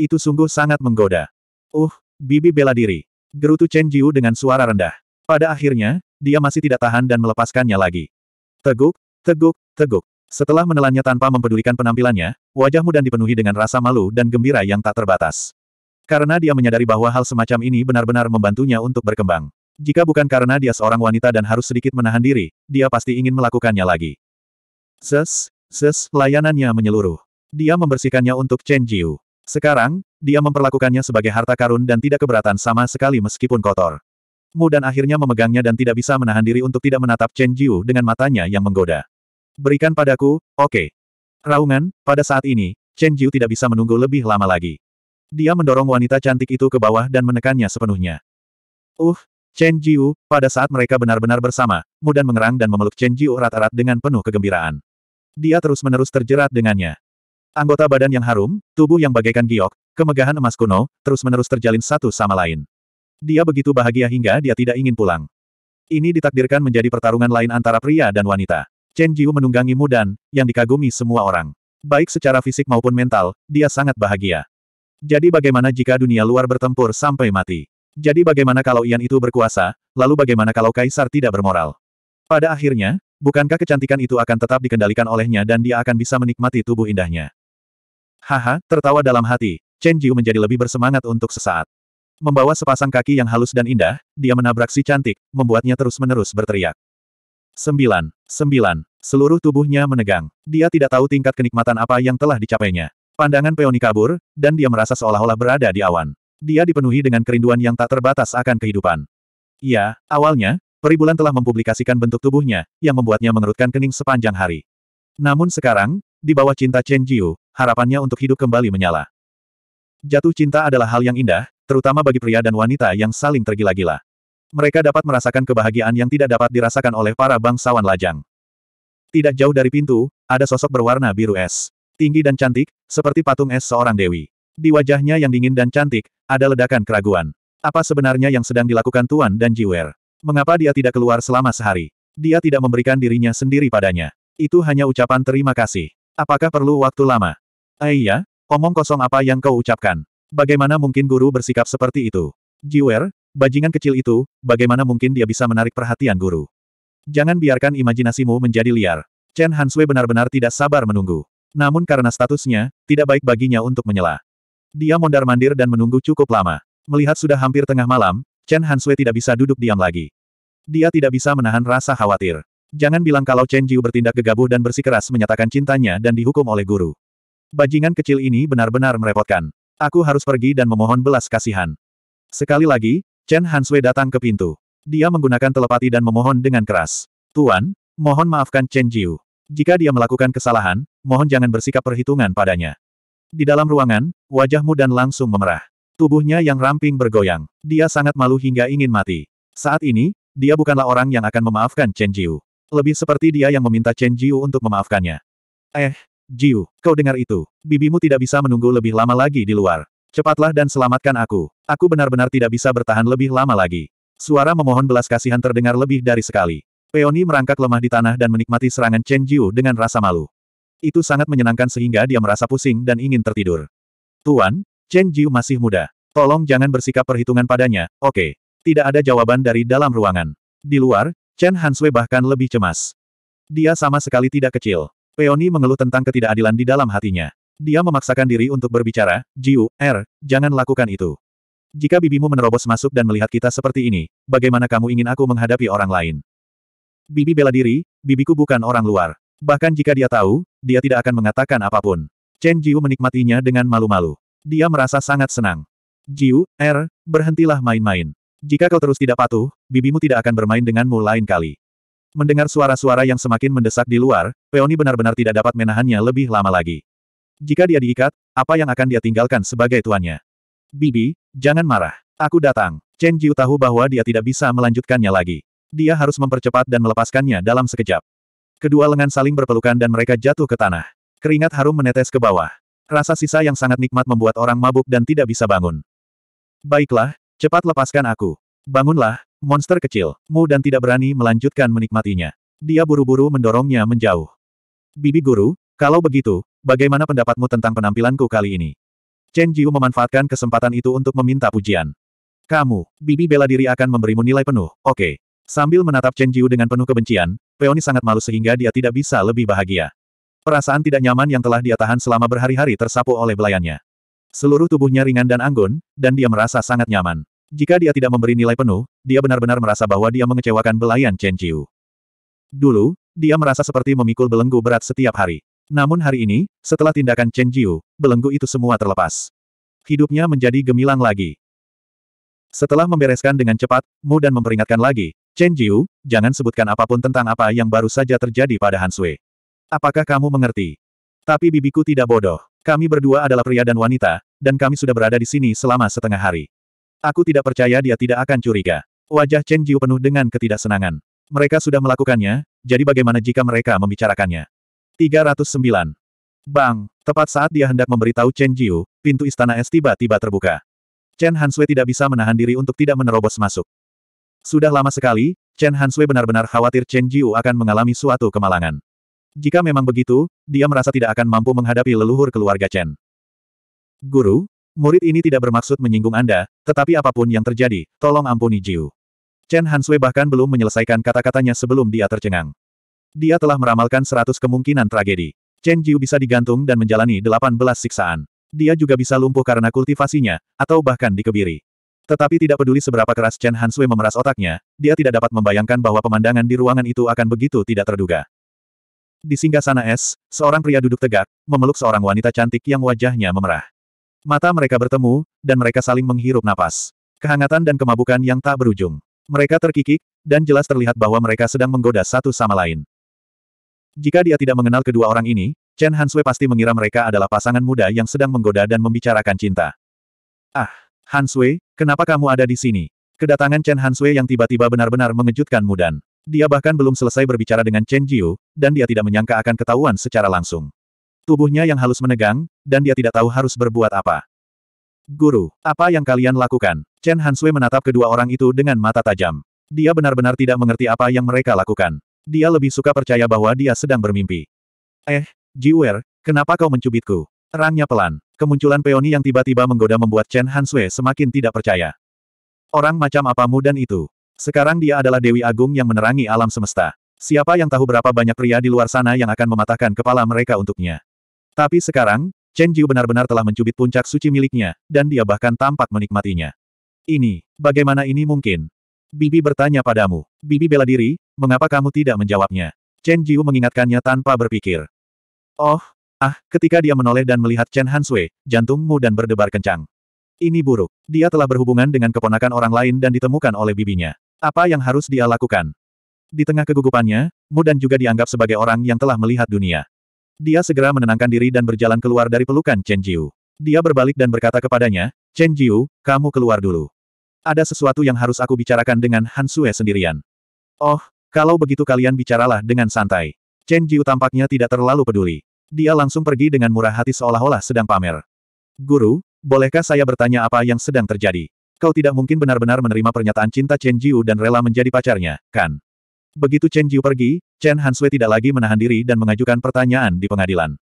Itu sungguh sangat menggoda. Uh, bibi bela diri. Gerutu Chen Jiu dengan suara rendah. Pada akhirnya, dia masih tidak tahan dan melepaskannya lagi. Teguk, teguk, teguk. Setelah menelannya tanpa mempedulikan penampilannya, wajahmu dan dipenuhi dengan rasa malu dan gembira yang tak terbatas. Karena dia menyadari bahwa hal semacam ini benar-benar membantunya untuk berkembang. Jika bukan karena dia seorang wanita dan harus sedikit menahan diri, dia pasti ingin melakukannya lagi. Ses, ses, layanannya menyeluruh. Dia membersihkannya untuk Chen Jiu. Sekarang, dia memperlakukannya sebagai harta karun dan tidak keberatan sama sekali meskipun kotor. Mu dan akhirnya memegangnya dan tidak bisa menahan diri untuk tidak menatap Chen Jiu dengan matanya yang menggoda. Berikan padaku, oke. Okay. Raungan, pada saat ini, Chen Jiu tidak bisa menunggu lebih lama lagi. Dia mendorong wanita cantik itu ke bawah dan menekannya sepenuhnya. Uh, Chen Jiu, pada saat mereka benar-benar bersama, Mu dan mengerang dan memeluk Chen Jiu erat-erat dengan penuh kegembiraan. Dia terus-menerus terjerat dengannya. Anggota badan yang harum, tubuh yang bagaikan giok, kemegahan emas kuno, terus-menerus terjalin satu sama lain. Dia begitu bahagia hingga dia tidak ingin pulang. Ini ditakdirkan menjadi pertarungan lain antara pria dan wanita. Chen Jiu menunggangi Mudan, yang dikagumi semua orang. Baik secara fisik maupun mental, dia sangat bahagia. Jadi bagaimana jika dunia luar bertempur sampai mati? Jadi bagaimana kalau Ian itu berkuasa, lalu bagaimana kalau Kaisar tidak bermoral? Pada akhirnya, bukankah kecantikan itu akan tetap dikendalikan olehnya dan dia akan bisa menikmati tubuh indahnya? Haha, tertawa dalam hati, Chen Jiu menjadi lebih bersemangat untuk sesaat. Membawa sepasang kaki yang halus dan indah, dia menabrak si cantik, membuatnya terus-menerus berteriak. Sembilan, sembilan, seluruh tubuhnya menegang. Dia tidak tahu tingkat kenikmatan apa yang telah dicapainya. Pandangan peoni kabur, dan dia merasa seolah-olah berada di awan. Dia dipenuhi dengan kerinduan yang tak terbatas akan kehidupan. Ya, awalnya, Peribulan telah mempublikasikan bentuk tubuhnya, yang membuatnya mengerutkan kening sepanjang hari. Namun sekarang, di bawah cinta Chen Jiu, harapannya untuk hidup kembali menyala. Jatuh cinta adalah hal yang indah, terutama bagi pria dan wanita yang saling tergila-gila. Mereka dapat merasakan kebahagiaan yang tidak dapat dirasakan oleh para bangsawan lajang. Tidak jauh dari pintu, ada sosok berwarna biru es. Tinggi dan cantik, seperti patung es seorang dewi. Di wajahnya yang dingin dan cantik, ada ledakan keraguan. Apa sebenarnya yang sedang dilakukan Tuan dan Jiwer? Mengapa dia tidak keluar selama sehari? Dia tidak memberikan dirinya sendiri padanya. Itu hanya ucapan terima kasih. Apakah perlu waktu lama? Aiyah, eh, omong kosong apa yang kau ucapkan? Bagaimana mungkin guru bersikap seperti itu? Jiwer, bajingan kecil itu, bagaimana mungkin dia bisa menarik perhatian guru? Jangan biarkan imajinasimu menjadi liar. Chen Hanswe benar-benar tidak sabar menunggu. Namun karena statusnya, tidak baik baginya untuk menyela. Dia mondar-mandir dan menunggu cukup lama. Melihat sudah hampir tengah malam, Chen Hanswe tidak bisa duduk diam lagi. Dia tidak bisa menahan rasa khawatir. Jangan bilang kalau Chen Jiu bertindak gegabah dan bersikeras menyatakan cintanya dan dihukum oleh guru. Bajingan kecil ini benar-benar merepotkan. Aku harus pergi dan memohon belas kasihan. Sekali lagi, Chen Hanswe datang ke pintu. Dia menggunakan telepati dan memohon dengan keras. Tuan, mohon maafkan Chen Jiu. Jika dia melakukan kesalahan, mohon jangan bersikap perhitungan padanya. Di dalam ruangan, wajahmu dan langsung memerah. Tubuhnya yang ramping bergoyang. Dia sangat malu hingga ingin mati. Saat ini, dia bukanlah orang yang akan memaafkan Chen Jiu. Lebih seperti dia yang meminta Chen Jiu untuk memaafkannya. Eh, Jiu, kau dengar itu. Bibimu tidak bisa menunggu lebih lama lagi di luar. Cepatlah dan selamatkan aku. Aku benar-benar tidak bisa bertahan lebih lama lagi. Suara memohon belas kasihan terdengar lebih dari sekali. Peony merangkak lemah di tanah dan menikmati serangan Chen Jiu dengan rasa malu. Itu sangat menyenangkan sehingga dia merasa pusing dan ingin tertidur. Tuan, Chen Jiu masih muda. Tolong jangan bersikap perhitungan padanya, oke. Okay. Tidak ada jawaban dari dalam ruangan. Di luar, Chen Hanswe bahkan lebih cemas. Dia sama sekali tidak kecil. Peony mengeluh tentang ketidakadilan di dalam hatinya. Dia memaksakan diri untuk berbicara, Jiu, Er, jangan lakukan itu. Jika bibimu menerobos masuk dan melihat kita seperti ini, bagaimana kamu ingin aku menghadapi orang lain? Bibi bela diri, bibiku bukan orang luar. Bahkan jika dia tahu, dia tidak akan mengatakan apapun. Chen Jiu menikmatinya dengan malu-malu. Dia merasa sangat senang. Jiu, Er, berhentilah main-main. Jika kau terus tidak patuh, bibimu tidak akan bermain denganmu lain kali. Mendengar suara-suara yang semakin mendesak di luar, Peoni benar-benar tidak dapat menahannya lebih lama lagi. Jika dia diikat, apa yang akan dia tinggalkan sebagai tuannya? Bibi, jangan marah. Aku datang. Chen Jiu tahu bahwa dia tidak bisa melanjutkannya lagi. Dia harus mempercepat dan melepaskannya dalam sekejap. Kedua lengan saling berpelukan dan mereka jatuh ke tanah. Keringat harum menetes ke bawah. Rasa sisa yang sangat nikmat membuat orang mabuk dan tidak bisa bangun. Baiklah, Cepat lepaskan aku. Bangunlah, monster kecil, mu dan tidak berani melanjutkan menikmatinya. Dia buru-buru mendorongnya menjauh. Bibi guru, kalau begitu, bagaimana pendapatmu tentang penampilanku kali ini? Chen Jiu memanfaatkan kesempatan itu untuk meminta pujian. Kamu, bibi bela diri akan memberimu nilai penuh, oke. Okay. Sambil menatap Chen Jiu dengan penuh kebencian, Peony sangat malu sehingga dia tidak bisa lebih bahagia. Perasaan tidak nyaman yang telah dia tahan selama berhari-hari tersapu oleh belayannya. Seluruh tubuhnya ringan dan anggun, dan dia merasa sangat nyaman. Jika dia tidak memberi nilai penuh, dia benar-benar merasa bahwa dia mengecewakan belayan Chen Jiu. Dulu, dia merasa seperti memikul belenggu berat setiap hari. Namun hari ini, setelah tindakan Chen Jiu, belenggu itu semua terlepas. Hidupnya menjadi gemilang lagi. Setelah membereskan dengan cepat, Mu dan memperingatkan lagi, Chen Jiu, jangan sebutkan apapun tentang apa yang baru saja terjadi pada Han Sui. Apakah kamu mengerti? Tapi bibiku tidak bodoh. Kami berdua adalah pria dan wanita, dan kami sudah berada di sini selama setengah hari. Aku tidak percaya dia tidak akan curiga. Wajah Chen Jiu penuh dengan ketidaksenangan. Mereka sudah melakukannya, jadi bagaimana jika mereka membicarakannya? 309. Bang, tepat saat dia hendak memberitahu Chen Jiu, pintu istana es tiba-tiba terbuka. Chen Hanswe tidak bisa menahan diri untuk tidak menerobos masuk. Sudah lama sekali, Chen Hanswe benar-benar khawatir Chen Jiu akan mengalami suatu kemalangan. Jika memang begitu, dia merasa tidak akan mampu menghadapi leluhur keluarga Chen. Guru, Murid ini tidak bermaksud menyinggung Anda, tetapi apapun yang terjadi, tolong ampuni Jiu. Chen Hanswe bahkan belum menyelesaikan kata-katanya sebelum dia tercengang. Dia telah meramalkan seratus kemungkinan tragedi. Chen Jiu bisa digantung dan menjalani delapan belas siksaan. Dia juga bisa lumpuh karena kultivasinya, atau bahkan dikebiri. Tetapi tidak peduli seberapa keras Chen Hanswe memeras otaknya, dia tidak dapat membayangkan bahwa pemandangan di ruangan itu akan begitu tidak terduga. Di singgah sana es, seorang pria duduk tegak, memeluk seorang wanita cantik yang wajahnya memerah. Mata mereka bertemu, dan mereka saling menghirup napas. Kehangatan dan kemabukan yang tak berujung. Mereka terkikik, dan jelas terlihat bahwa mereka sedang menggoda satu sama lain. Jika dia tidak mengenal kedua orang ini, Chen Hansue pasti mengira mereka adalah pasangan muda yang sedang menggoda dan membicarakan cinta. Ah, Hansue, kenapa kamu ada di sini? Kedatangan Chen Hansue yang tiba-tiba benar-benar mengejutkan Mudan. Dia bahkan belum selesai berbicara dengan Chen Jiu, dan dia tidak menyangka akan ketahuan secara langsung. Tubuhnya yang halus menegang, dan dia tidak tahu harus berbuat apa. Guru, apa yang kalian lakukan? Chen Hansui menatap kedua orang itu dengan mata tajam. Dia benar-benar tidak mengerti apa yang mereka lakukan. Dia lebih suka percaya bahwa dia sedang bermimpi. Eh, Jiwer, kenapa kau mencubitku? Terangnya pelan. Kemunculan peoni yang tiba-tiba menggoda membuat Chen Hansui semakin tidak percaya. Orang macam apamu dan itu? Sekarang dia adalah Dewi Agung yang menerangi alam semesta. Siapa yang tahu berapa banyak pria di luar sana yang akan mematahkan kepala mereka untuknya? Tapi sekarang, Chen Jiu benar-benar telah mencubit puncak suci miliknya, dan dia bahkan tampak menikmatinya. Ini, bagaimana ini mungkin? Bibi bertanya padamu. Bibi bela diri, mengapa kamu tidak menjawabnya? Chen Jiu mengingatkannya tanpa berpikir. Oh, ah, ketika dia menoleh dan melihat Chen Hansui, jantungmu dan berdebar kencang. Ini buruk. Dia telah berhubungan dengan keponakan orang lain dan ditemukan oleh bibinya. Apa yang harus dia lakukan? Di tengah kegugupannya, Mu dan juga dianggap sebagai orang yang telah melihat dunia. Dia segera menenangkan diri dan berjalan keluar dari pelukan Chen Jiu. Dia berbalik dan berkata kepadanya, Chen Jiu, kamu keluar dulu. Ada sesuatu yang harus aku bicarakan dengan Han Sue sendirian. Oh, kalau begitu kalian bicaralah dengan santai. Chen Jiu tampaknya tidak terlalu peduli. Dia langsung pergi dengan murah hati seolah-olah sedang pamer. Guru, bolehkah saya bertanya apa yang sedang terjadi? Kau tidak mungkin benar-benar menerima pernyataan cinta Chen Jiu dan rela menjadi pacarnya, kan? Begitu Chen Jiu pergi, Chen Hansui tidak lagi menahan diri dan mengajukan pertanyaan di pengadilan.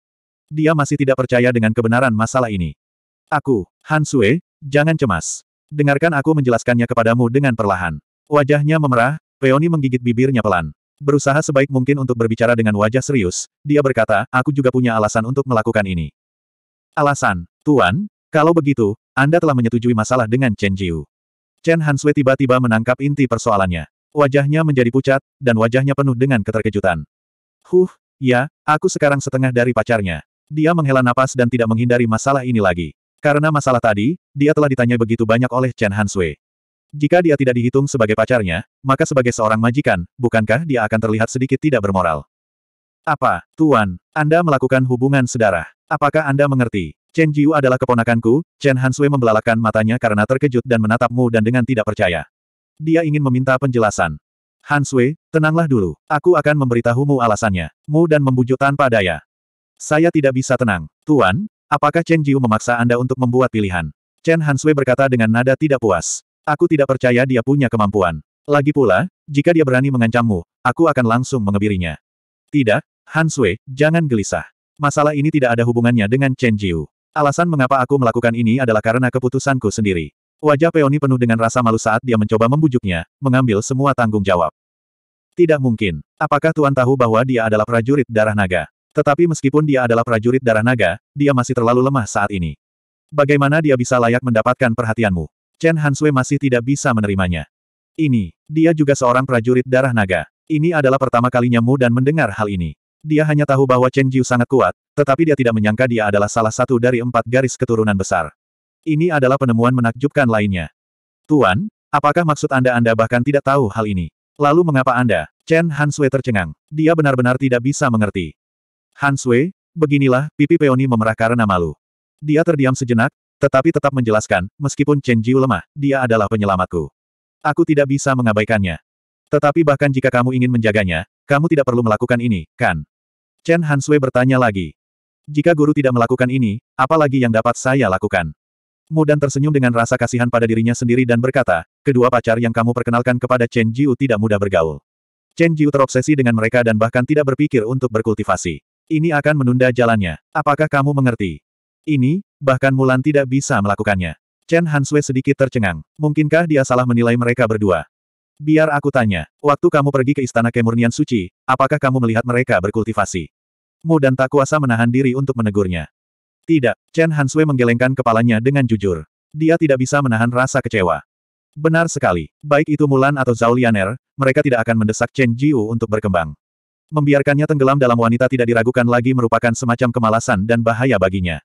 Dia masih tidak percaya dengan kebenaran masalah ini. Aku, Hansui, jangan cemas. Dengarkan aku menjelaskannya kepadamu dengan perlahan. Wajahnya memerah, Peony menggigit bibirnya pelan. Berusaha sebaik mungkin untuk berbicara dengan wajah serius, dia berkata, aku juga punya alasan untuk melakukan ini. Alasan, Tuan, kalau begitu, Anda telah menyetujui masalah dengan Chen Jiu. Chen Hansui tiba-tiba menangkap inti persoalannya. Wajahnya menjadi pucat, dan wajahnya penuh dengan keterkejutan. Huh, ya, aku sekarang setengah dari pacarnya. Dia menghela napas dan tidak menghindari masalah ini lagi. Karena masalah tadi, dia telah ditanya begitu banyak oleh Chen Hanswe. Jika dia tidak dihitung sebagai pacarnya, maka sebagai seorang majikan, bukankah dia akan terlihat sedikit tidak bermoral? Apa, Tuan, Anda melakukan hubungan sedarah? Apakah Anda mengerti? Chen Jiu adalah keponakanku, Chen Hanswe membelalakan matanya karena terkejut dan menatapmu dan dengan tidak percaya. Dia ingin meminta penjelasan. Han Sui, tenanglah dulu. Aku akan memberitahumu alasannya. Mu dan membujuk tanpa daya. Saya tidak bisa tenang. Tuan, apakah Chen Jiu memaksa Anda untuk membuat pilihan? Chen Han Sui berkata dengan nada tidak puas. Aku tidak percaya dia punya kemampuan. Lagi pula, jika dia berani mengancammu, aku akan langsung mengebirinya. Tidak, Han Sui, jangan gelisah. Masalah ini tidak ada hubungannya dengan Chen Jiu. Alasan mengapa aku melakukan ini adalah karena keputusanku sendiri. Wajah Peony penuh dengan rasa malu saat dia mencoba membujuknya, mengambil semua tanggung jawab. Tidak mungkin. Apakah Tuan tahu bahwa dia adalah prajurit darah naga? Tetapi meskipun dia adalah prajurit darah naga, dia masih terlalu lemah saat ini. Bagaimana dia bisa layak mendapatkan perhatianmu? Chen Hanswe masih tidak bisa menerimanya. Ini, dia juga seorang prajurit darah naga. Ini adalah pertama kalinya Mu dan mendengar hal ini. Dia hanya tahu bahwa Chen Jiu sangat kuat, tetapi dia tidak menyangka dia adalah salah satu dari empat garis keturunan besar. Ini adalah penemuan menakjubkan lainnya. Tuan, apakah maksud Anda Anda bahkan tidak tahu hal ini? Lalu mengapa Anda? Chen Hansue tercengang. Dia benar-benar tidak bisa mengerti. Hansue, beginilah, pipi peoni memerah karena malu. Dia terdiam sejenak, tetapi tetap menjelaskan, meskipun Chen Jiu lemah, dia adalah penyelamatku. Aku tidak bisa mengabaikannya. Tetapi bahkan jika kamu ingin menjaganya, kamu tidak perlu melakukan ini, kan? Chen Hansue bertanya lagi. Jika guru tidak melakukan ini, apa lagi yang dapat saya lakukan? Mudan tersenyum dengan rasa kasihan pada dirinya sendiri dan berkata, kedua pacar yang kamu perkenalkan kepada Chen Jiu tidak mudah bergaul. Chen Jiu terobsesi dengan mereka dan bahkan tidak berpikir untuk berkultivasi. Ini akan menunda jalannya. Apakah kamu mengerti? Ini, bahkan Mulan tidak bisa melakukannya. Chen Hansue sedikit tercengang. Mungkinkah dia salah menilai mereka berdua? Biar aku tanya, waktu kamu pergi ke Istana Kemurnian Suci, apakah kamu melihat mereka berkultivasi? Mu dan tak kuasa menahan diri untuk menegurnya. Tidak, Chen Hansue menggelengkan kepalanya dengan jujur. Dia tidak bisa menahan rasa kecewa. Benar sekali, baik itu Mulan atau Zhao Lianer, mereka tidak akan mendesak Chen Jiu untuk berkembang. Membiarkannya tenggelam dalam wanita tidak diragukan lagi merupakan semacam kemalasan dan bahaya baginya.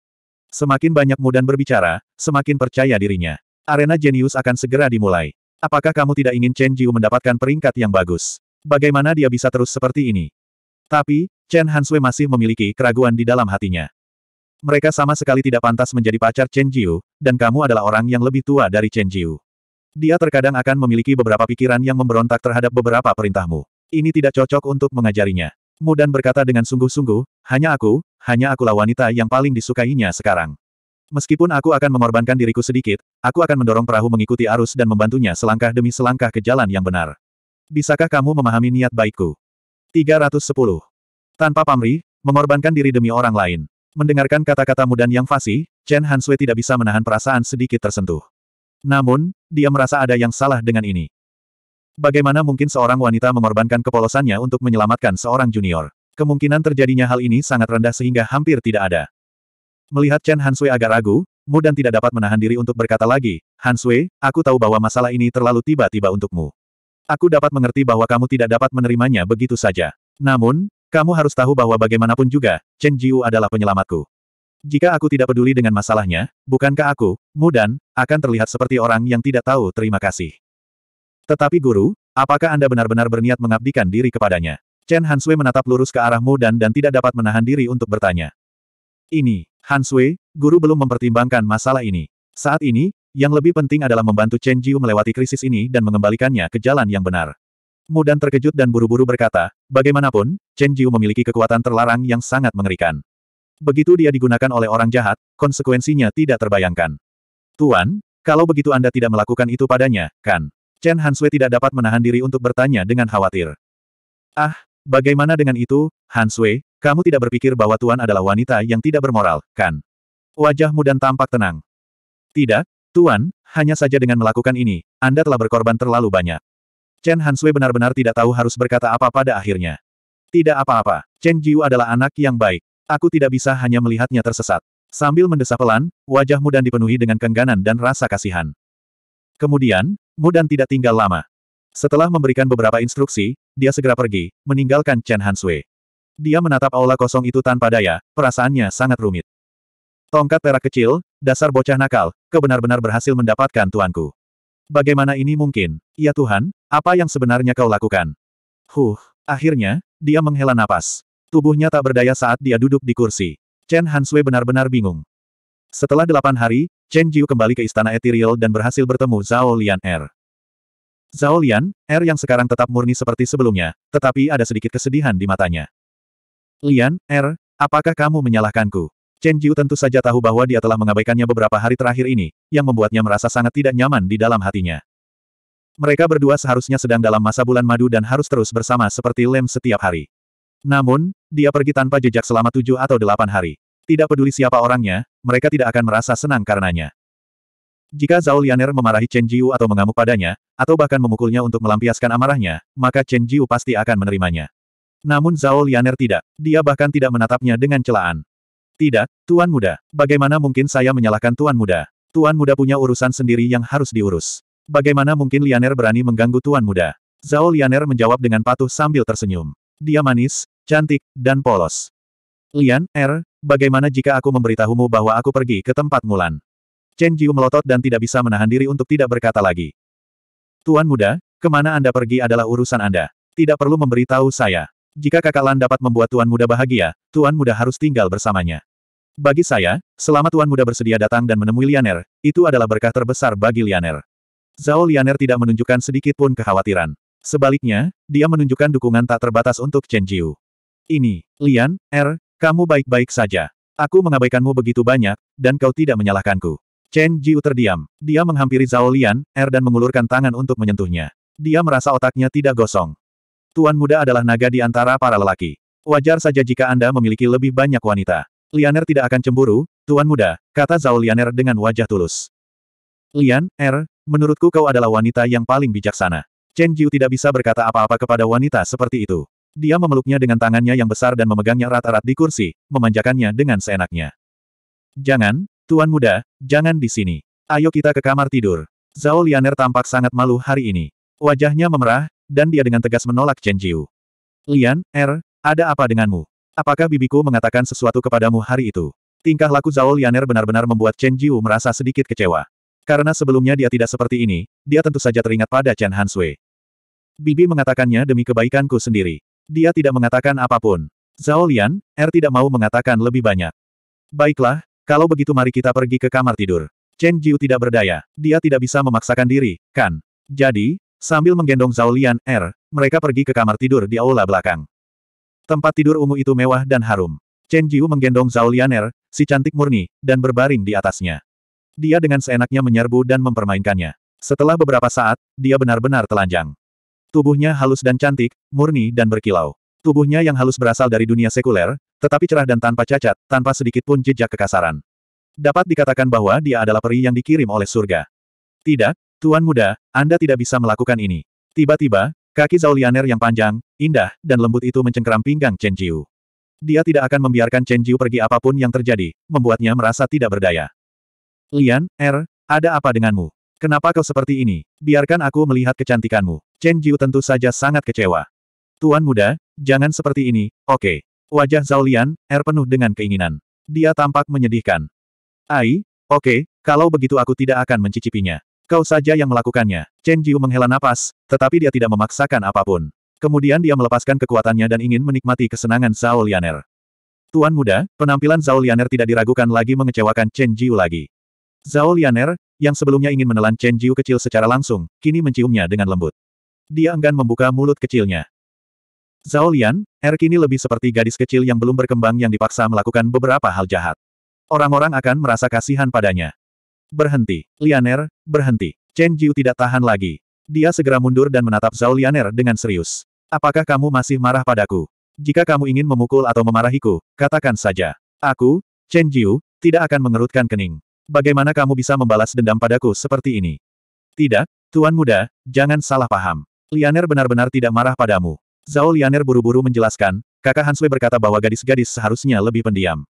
Semakin banyak Mudan berbicara, semakin percaya dirinya. Arena jenius akan segera dimulai. Apakah kamu tidak ingin Chen Jiu mendapatkan peringkat yang bagus? Bagaimana dia bisa terus seperti ini? Tapi, Chen Hanswe masih memiliki keraguan di dalam hatinya. Mereka sama sekali tidak pantas menjadi pacar Chen Jiu, dan kamu adalah orang yang lebih tua dari Chen Jiu. Dia terkadang akan memiliki beberapa pikiran yang memberontak terhadap beberapa perintahmu. Ini tidak cocok untuk mengajarinya. Mudan berkata dengan sungguh-sungguh, hanya aku, hanya akulah wanita yang paling disukainya sekarang. Meskipun aku akan mengorbankan diriku sedikit, aku akan mendorong perahu mengikuti arus dan membantunya selangkah demi selangkah ke jalan yang benar. Bisakah kamu memahami niat baikku? 310. Tanpa pamrih, mengorbankan diri demi orang lain. Mendengarkan kata-kata mudan yang fasih, Chen Hansui tidak bisa menahan perasaan sedikit tersentuh. Namun, dia merasa ada yang salah dengan ini. Bagaimana mungkin seorang wanita mengorbankan kepolosannya untuk menyelamatkan seorang junior? Kemungkinan terjadinya hal ini sangat rendah sehingga hampir tidak ada. Melihat Chen Hansui agak ragu, Mudan tidak dapat menahan diri untuk berkata lagi, Hansui, aku tahu bahwa masalah ini terlalu tiba-tiba untukmu. Aku dapat mengerti bahwa kamu tidak dapat menerimanya begitu saja. Namun, kamu harus tahu bahwa bagaimanapun juga, Chen Jiu adalah penyelamatku. Jika aku tidak peduli dengan masalahnya, bukankah aku, mudan, akan terlihat seperti orang yang tidak tahu terima kasih. Tetapi guru, apakah Anda benar-benar berniat mengabdikan diri kepadanya? Chen Hansui menatap lurus ke arah mudan dan tidak dapat menahan diri untuk bertanya. Ini, Hansui, guru belum mempertimbangkan masalah ini. Saat ini, yang lebih penting adalah membantu Chen Jiu melewati krisis ini dan mengembalikannya ke jalan yang benar. Mudan terkejut dan buru-buru berkata, bagaimanapun, Chen Jiu memiliki kekuatan terlarang yang sangat mengerikan. Begitu dia digunakan oleh orang jahat, konsekuensinya tidak terbayangkan. Tuan, kalau begitu Anda tidak melakukan itu padanya, kan? Chen Hanswe tidak dapat menahan diri untuk bertanya dengan khawatir. Ah, bagaimana dengan itu, Hanswe, kamu tidak berpikir bahwa Tuan adalah wanita yang tidak bermoral, kan? Wajah dan tampak tenang. Tidak, Tuan, hanya saja dengan melakukan ini, Anda telah berkorban terlalu banyak. Chen Hansui benar-benar tidak tahu harus berkata apa pada akhirnya. Tidak apa-apa, Chen Jiu adalah anak yang baik. Aku tidak bisa hanya melihatnya tersesat. Sambil mendesah pelan, wajah Mudan dipenuhi dengan kengganan dan rasa kasihan. Kemudian, Mudan tidak tinggal lama. Setelah memberikan beberapa instruksi, dia segera pergi, meninggalkan Chen Hansui. Dia menatap aula kosong itu tanpa daya, perasaannya sangat rumit. Tongkat perak kecil, dasar bocah nakal, kebenar-benar berhasil mendapatkan tuanku. Bagaimana ini mungkin? Ya Tuhan, apa yang sebenarnya kau lakukan? Huh, akhirnya, dia menghela napas. Tubuhnya tak berdaya saat dia duduk di kursi. Chen Hanswe benar-benar bingung. Setelah delapan hari, Chen Jiu kembali ke istana Ethereal dan berhasil bertemu Zhao Lian Er. Zhao Lian, Er yang sekarang tetap murni seperti sebelumnya, tetapi ada sedikit kesedihan di matanya. Lian, Er, apakah kamu menyalahkanku? Chen Jiu tentu saja tahu bahwa dia telah mengabaikannya beberapa hari terakhir ini, yang membuatnya merasa sangat tidak nyaman di dalam hatinya. Mereka berdua seharusnya sedang dalam masa bulan madu dan harus terus bersama seperti lem setiap hari. Namun, dia pergi tanpa jejak selama tujuh atau delapan hari. Tidak peduli siapa orangnya, mereka tidak akan merasa senang karenanya. Jika Zhao Lianer memarahi Chen Jiu atau mengamuk padanya, atau bahkan memukulnya untuk melampiaskan amarahnya, maka Chen Jiu pasti akan menerimanya. Namun Zhao Lianer tidak. Dia bahkan tidak menatapnya dengan celaan. Tidak, Tuan Muda. Bagaimana mungkin saya menyalahkan Tuan Muda? Tuan Muda punya urusan sendiri yang harus diurus. Bagaimana mungkin Lianer berani mengganggu Tuan Muda? Zhao Lianer menjawab dengan patuh sambil tersenyum. Dia manis, cantik, dan polos. Lian, Er, bagaimana jika aku memberitahumu bahwa aku pergi ke tempat Mulan? Chen Jiu melotot dan tidak bisa menahan diri untuk tidak berkata lagi. Tuan Muda, kemana Anda pergi adalah urusan Anda. Tidak perlu memberitahu saya. Jika kakak Lan dapat membuat Tuan Muda bahagia, Tuan Muda harus tinggal bersamanya. Bagi saya, selama Tuan Muda bersedia datang dan menemui Lianer, itu adalah berkah terbesar bagi Lianer. Zhao Lianer tidak menunjukkan sedikit pun kekhawatiran. Sebaliknya, dia menunjukkan dukungan tak terbatas untuk Chen Jiu. Ini, Lian, Er, kamu baik-baik saja. Aku mengabaikanmu begitu banyak, dan kau tidak menyalahkanku. Chen Jiu terdiam. Dia menghampiri Zhao Lian, Er dan mengulurkan tangan untuk menyentuhnya. Dia merasa otaknya tidak gosong. Tuan muda adalah naga di antara para lelaki. Wajar saja jika Anda memiliki lebih banyak wanita. Lianer tidak akan cemburu, Tuan muda, kata Zhao Lianer dengan wajah tulus. Lian, Er, menurutku kau adalah wanita yang paling bijaksana. Chen Jiu tidak bisa berkata apa-apa kepada wanita seperti itu. Dia memeluknya dengan tangannya yang besar dan memegangnya rata rat di kursi, memanjakannya dengan seenaknya. Jangan, Tuan muda, jangan di sini. Ayo kita ke kamar tidur. Zhao Lianer tampak sangat malu hari ini. Wajahnya memerah, dan dia dengan tegas menolak Chen Jiu. Lian, Er, ada apa denganmu? Apakah bibiku mengatakan sesuatu kepadamu hari itu? Tingkah laku Zhao Lianer benar-benar membuat Chen Jiu merasa sedikit kecewa. Karena sebelumnya dia tidak seperti ini, dia tentu saja teringat pada Chen Hansui. Bibi mengatakannya demi kebaikanku sendiri. Dia tidak mengatakan apapun. Zhao Lian, Er tidak mau mengatakan lebih banyak. Baiklah, kalau begitu mari kita pergi ke kamar tidur. Chen Jiu tidak berdaya. Dia tidak bisa memaksakan diri, kan? Jadi, Sambil menggendong Zhao Lian, R, er, mereka pergi ke kamar tidur di aula belakang. Tempat tidur ungu itu mewah dan harum. Chen Jiu menggendong Zhao Lian R, er, si cantik murni, dan berbaring di atasnya. Dia dengan seenaknya menyerbu dan mempermainkannya. Setelah beberapa saat, dia benar-benar telanjang. Tubuhnya halus dan cantik, murni dan berkilau. Tubuhnya yang halus berasal dari dunia sekuler, tetapi cerah dan tanpa cacat, tanpa sedikit pun jejak kekasaran. Dapat dikatakan bahwa dia adalah peri yang dikirim oleh surga. Tidak, Tuan muda, Anda tidak bisa melakukan ini. Tiba-tiba, kaki Zaulianer yang panjang, indah, dan lembut itu mencengkeram pinggang Chen Jiu. Dia tidak akan membiarkan Chen Jiu pergi apapun yang terjadi, membuatnya merasa tidak berdaya. Lian, Er, ada apa denganmu? Kenapa kau seperti ini? Biarkan aku melihat kecantikanmu. Chen Jiu tentu saja sangat kecewa. Tuan muda, jangan seperti ini, oke. Okay. Wajah Zaulian, Er penuh dengan keinginan. Dia tampak menyedihkan. Ai, oke, okay, kalau begitu aku tidak akan mencicipinya. Kau saja yang melakukannya. Chen Jiu menghela napas, tetapi dia tidak memaksakan apapun. Kemudian dia melepaskan kekuatannya dan ingin menikmati kesenangan Zhao Lianer. Tuan muda, penampilan Zhao Lianer tidak diragukan lagi mengecewakan Chen Jiu lagi. Zhao Lianer, yang sebelumnya ingin menelan Chen Jiu kecil secara langsung, kini menciumnya dengan lembut. Dia enggan membuka mulut kecilnya. Zhao Lian, Er kini lebih seperti gadis kecil yang belum berkembang yang dipaksa melakukan beberapa hal jahat. Orang-orang akan merasa kasihan padanya berhenti. Lianer, berhenti. Chen Jiu tidak tahan lagi. Dia segera mundur dan menatap Zhao Lianer dengan serius. Apakah kamu masih marah padaku? Jika kamu ingin memukul atau memarahiku, katakan saja. Aku, Chen Jiu, tidak akan mengerutkan kening. Bagaimana kamu bisa membalas dendam padaku seperti ini? Tidak, Tuan Muda, jangan salah paham. Lianer benar-benar tidak marah padamu. Zhao Lianer buru-buru menjelaskan, kakak Hanswe berkata bahwa gadis-gadis seharusnya lebih pendiam.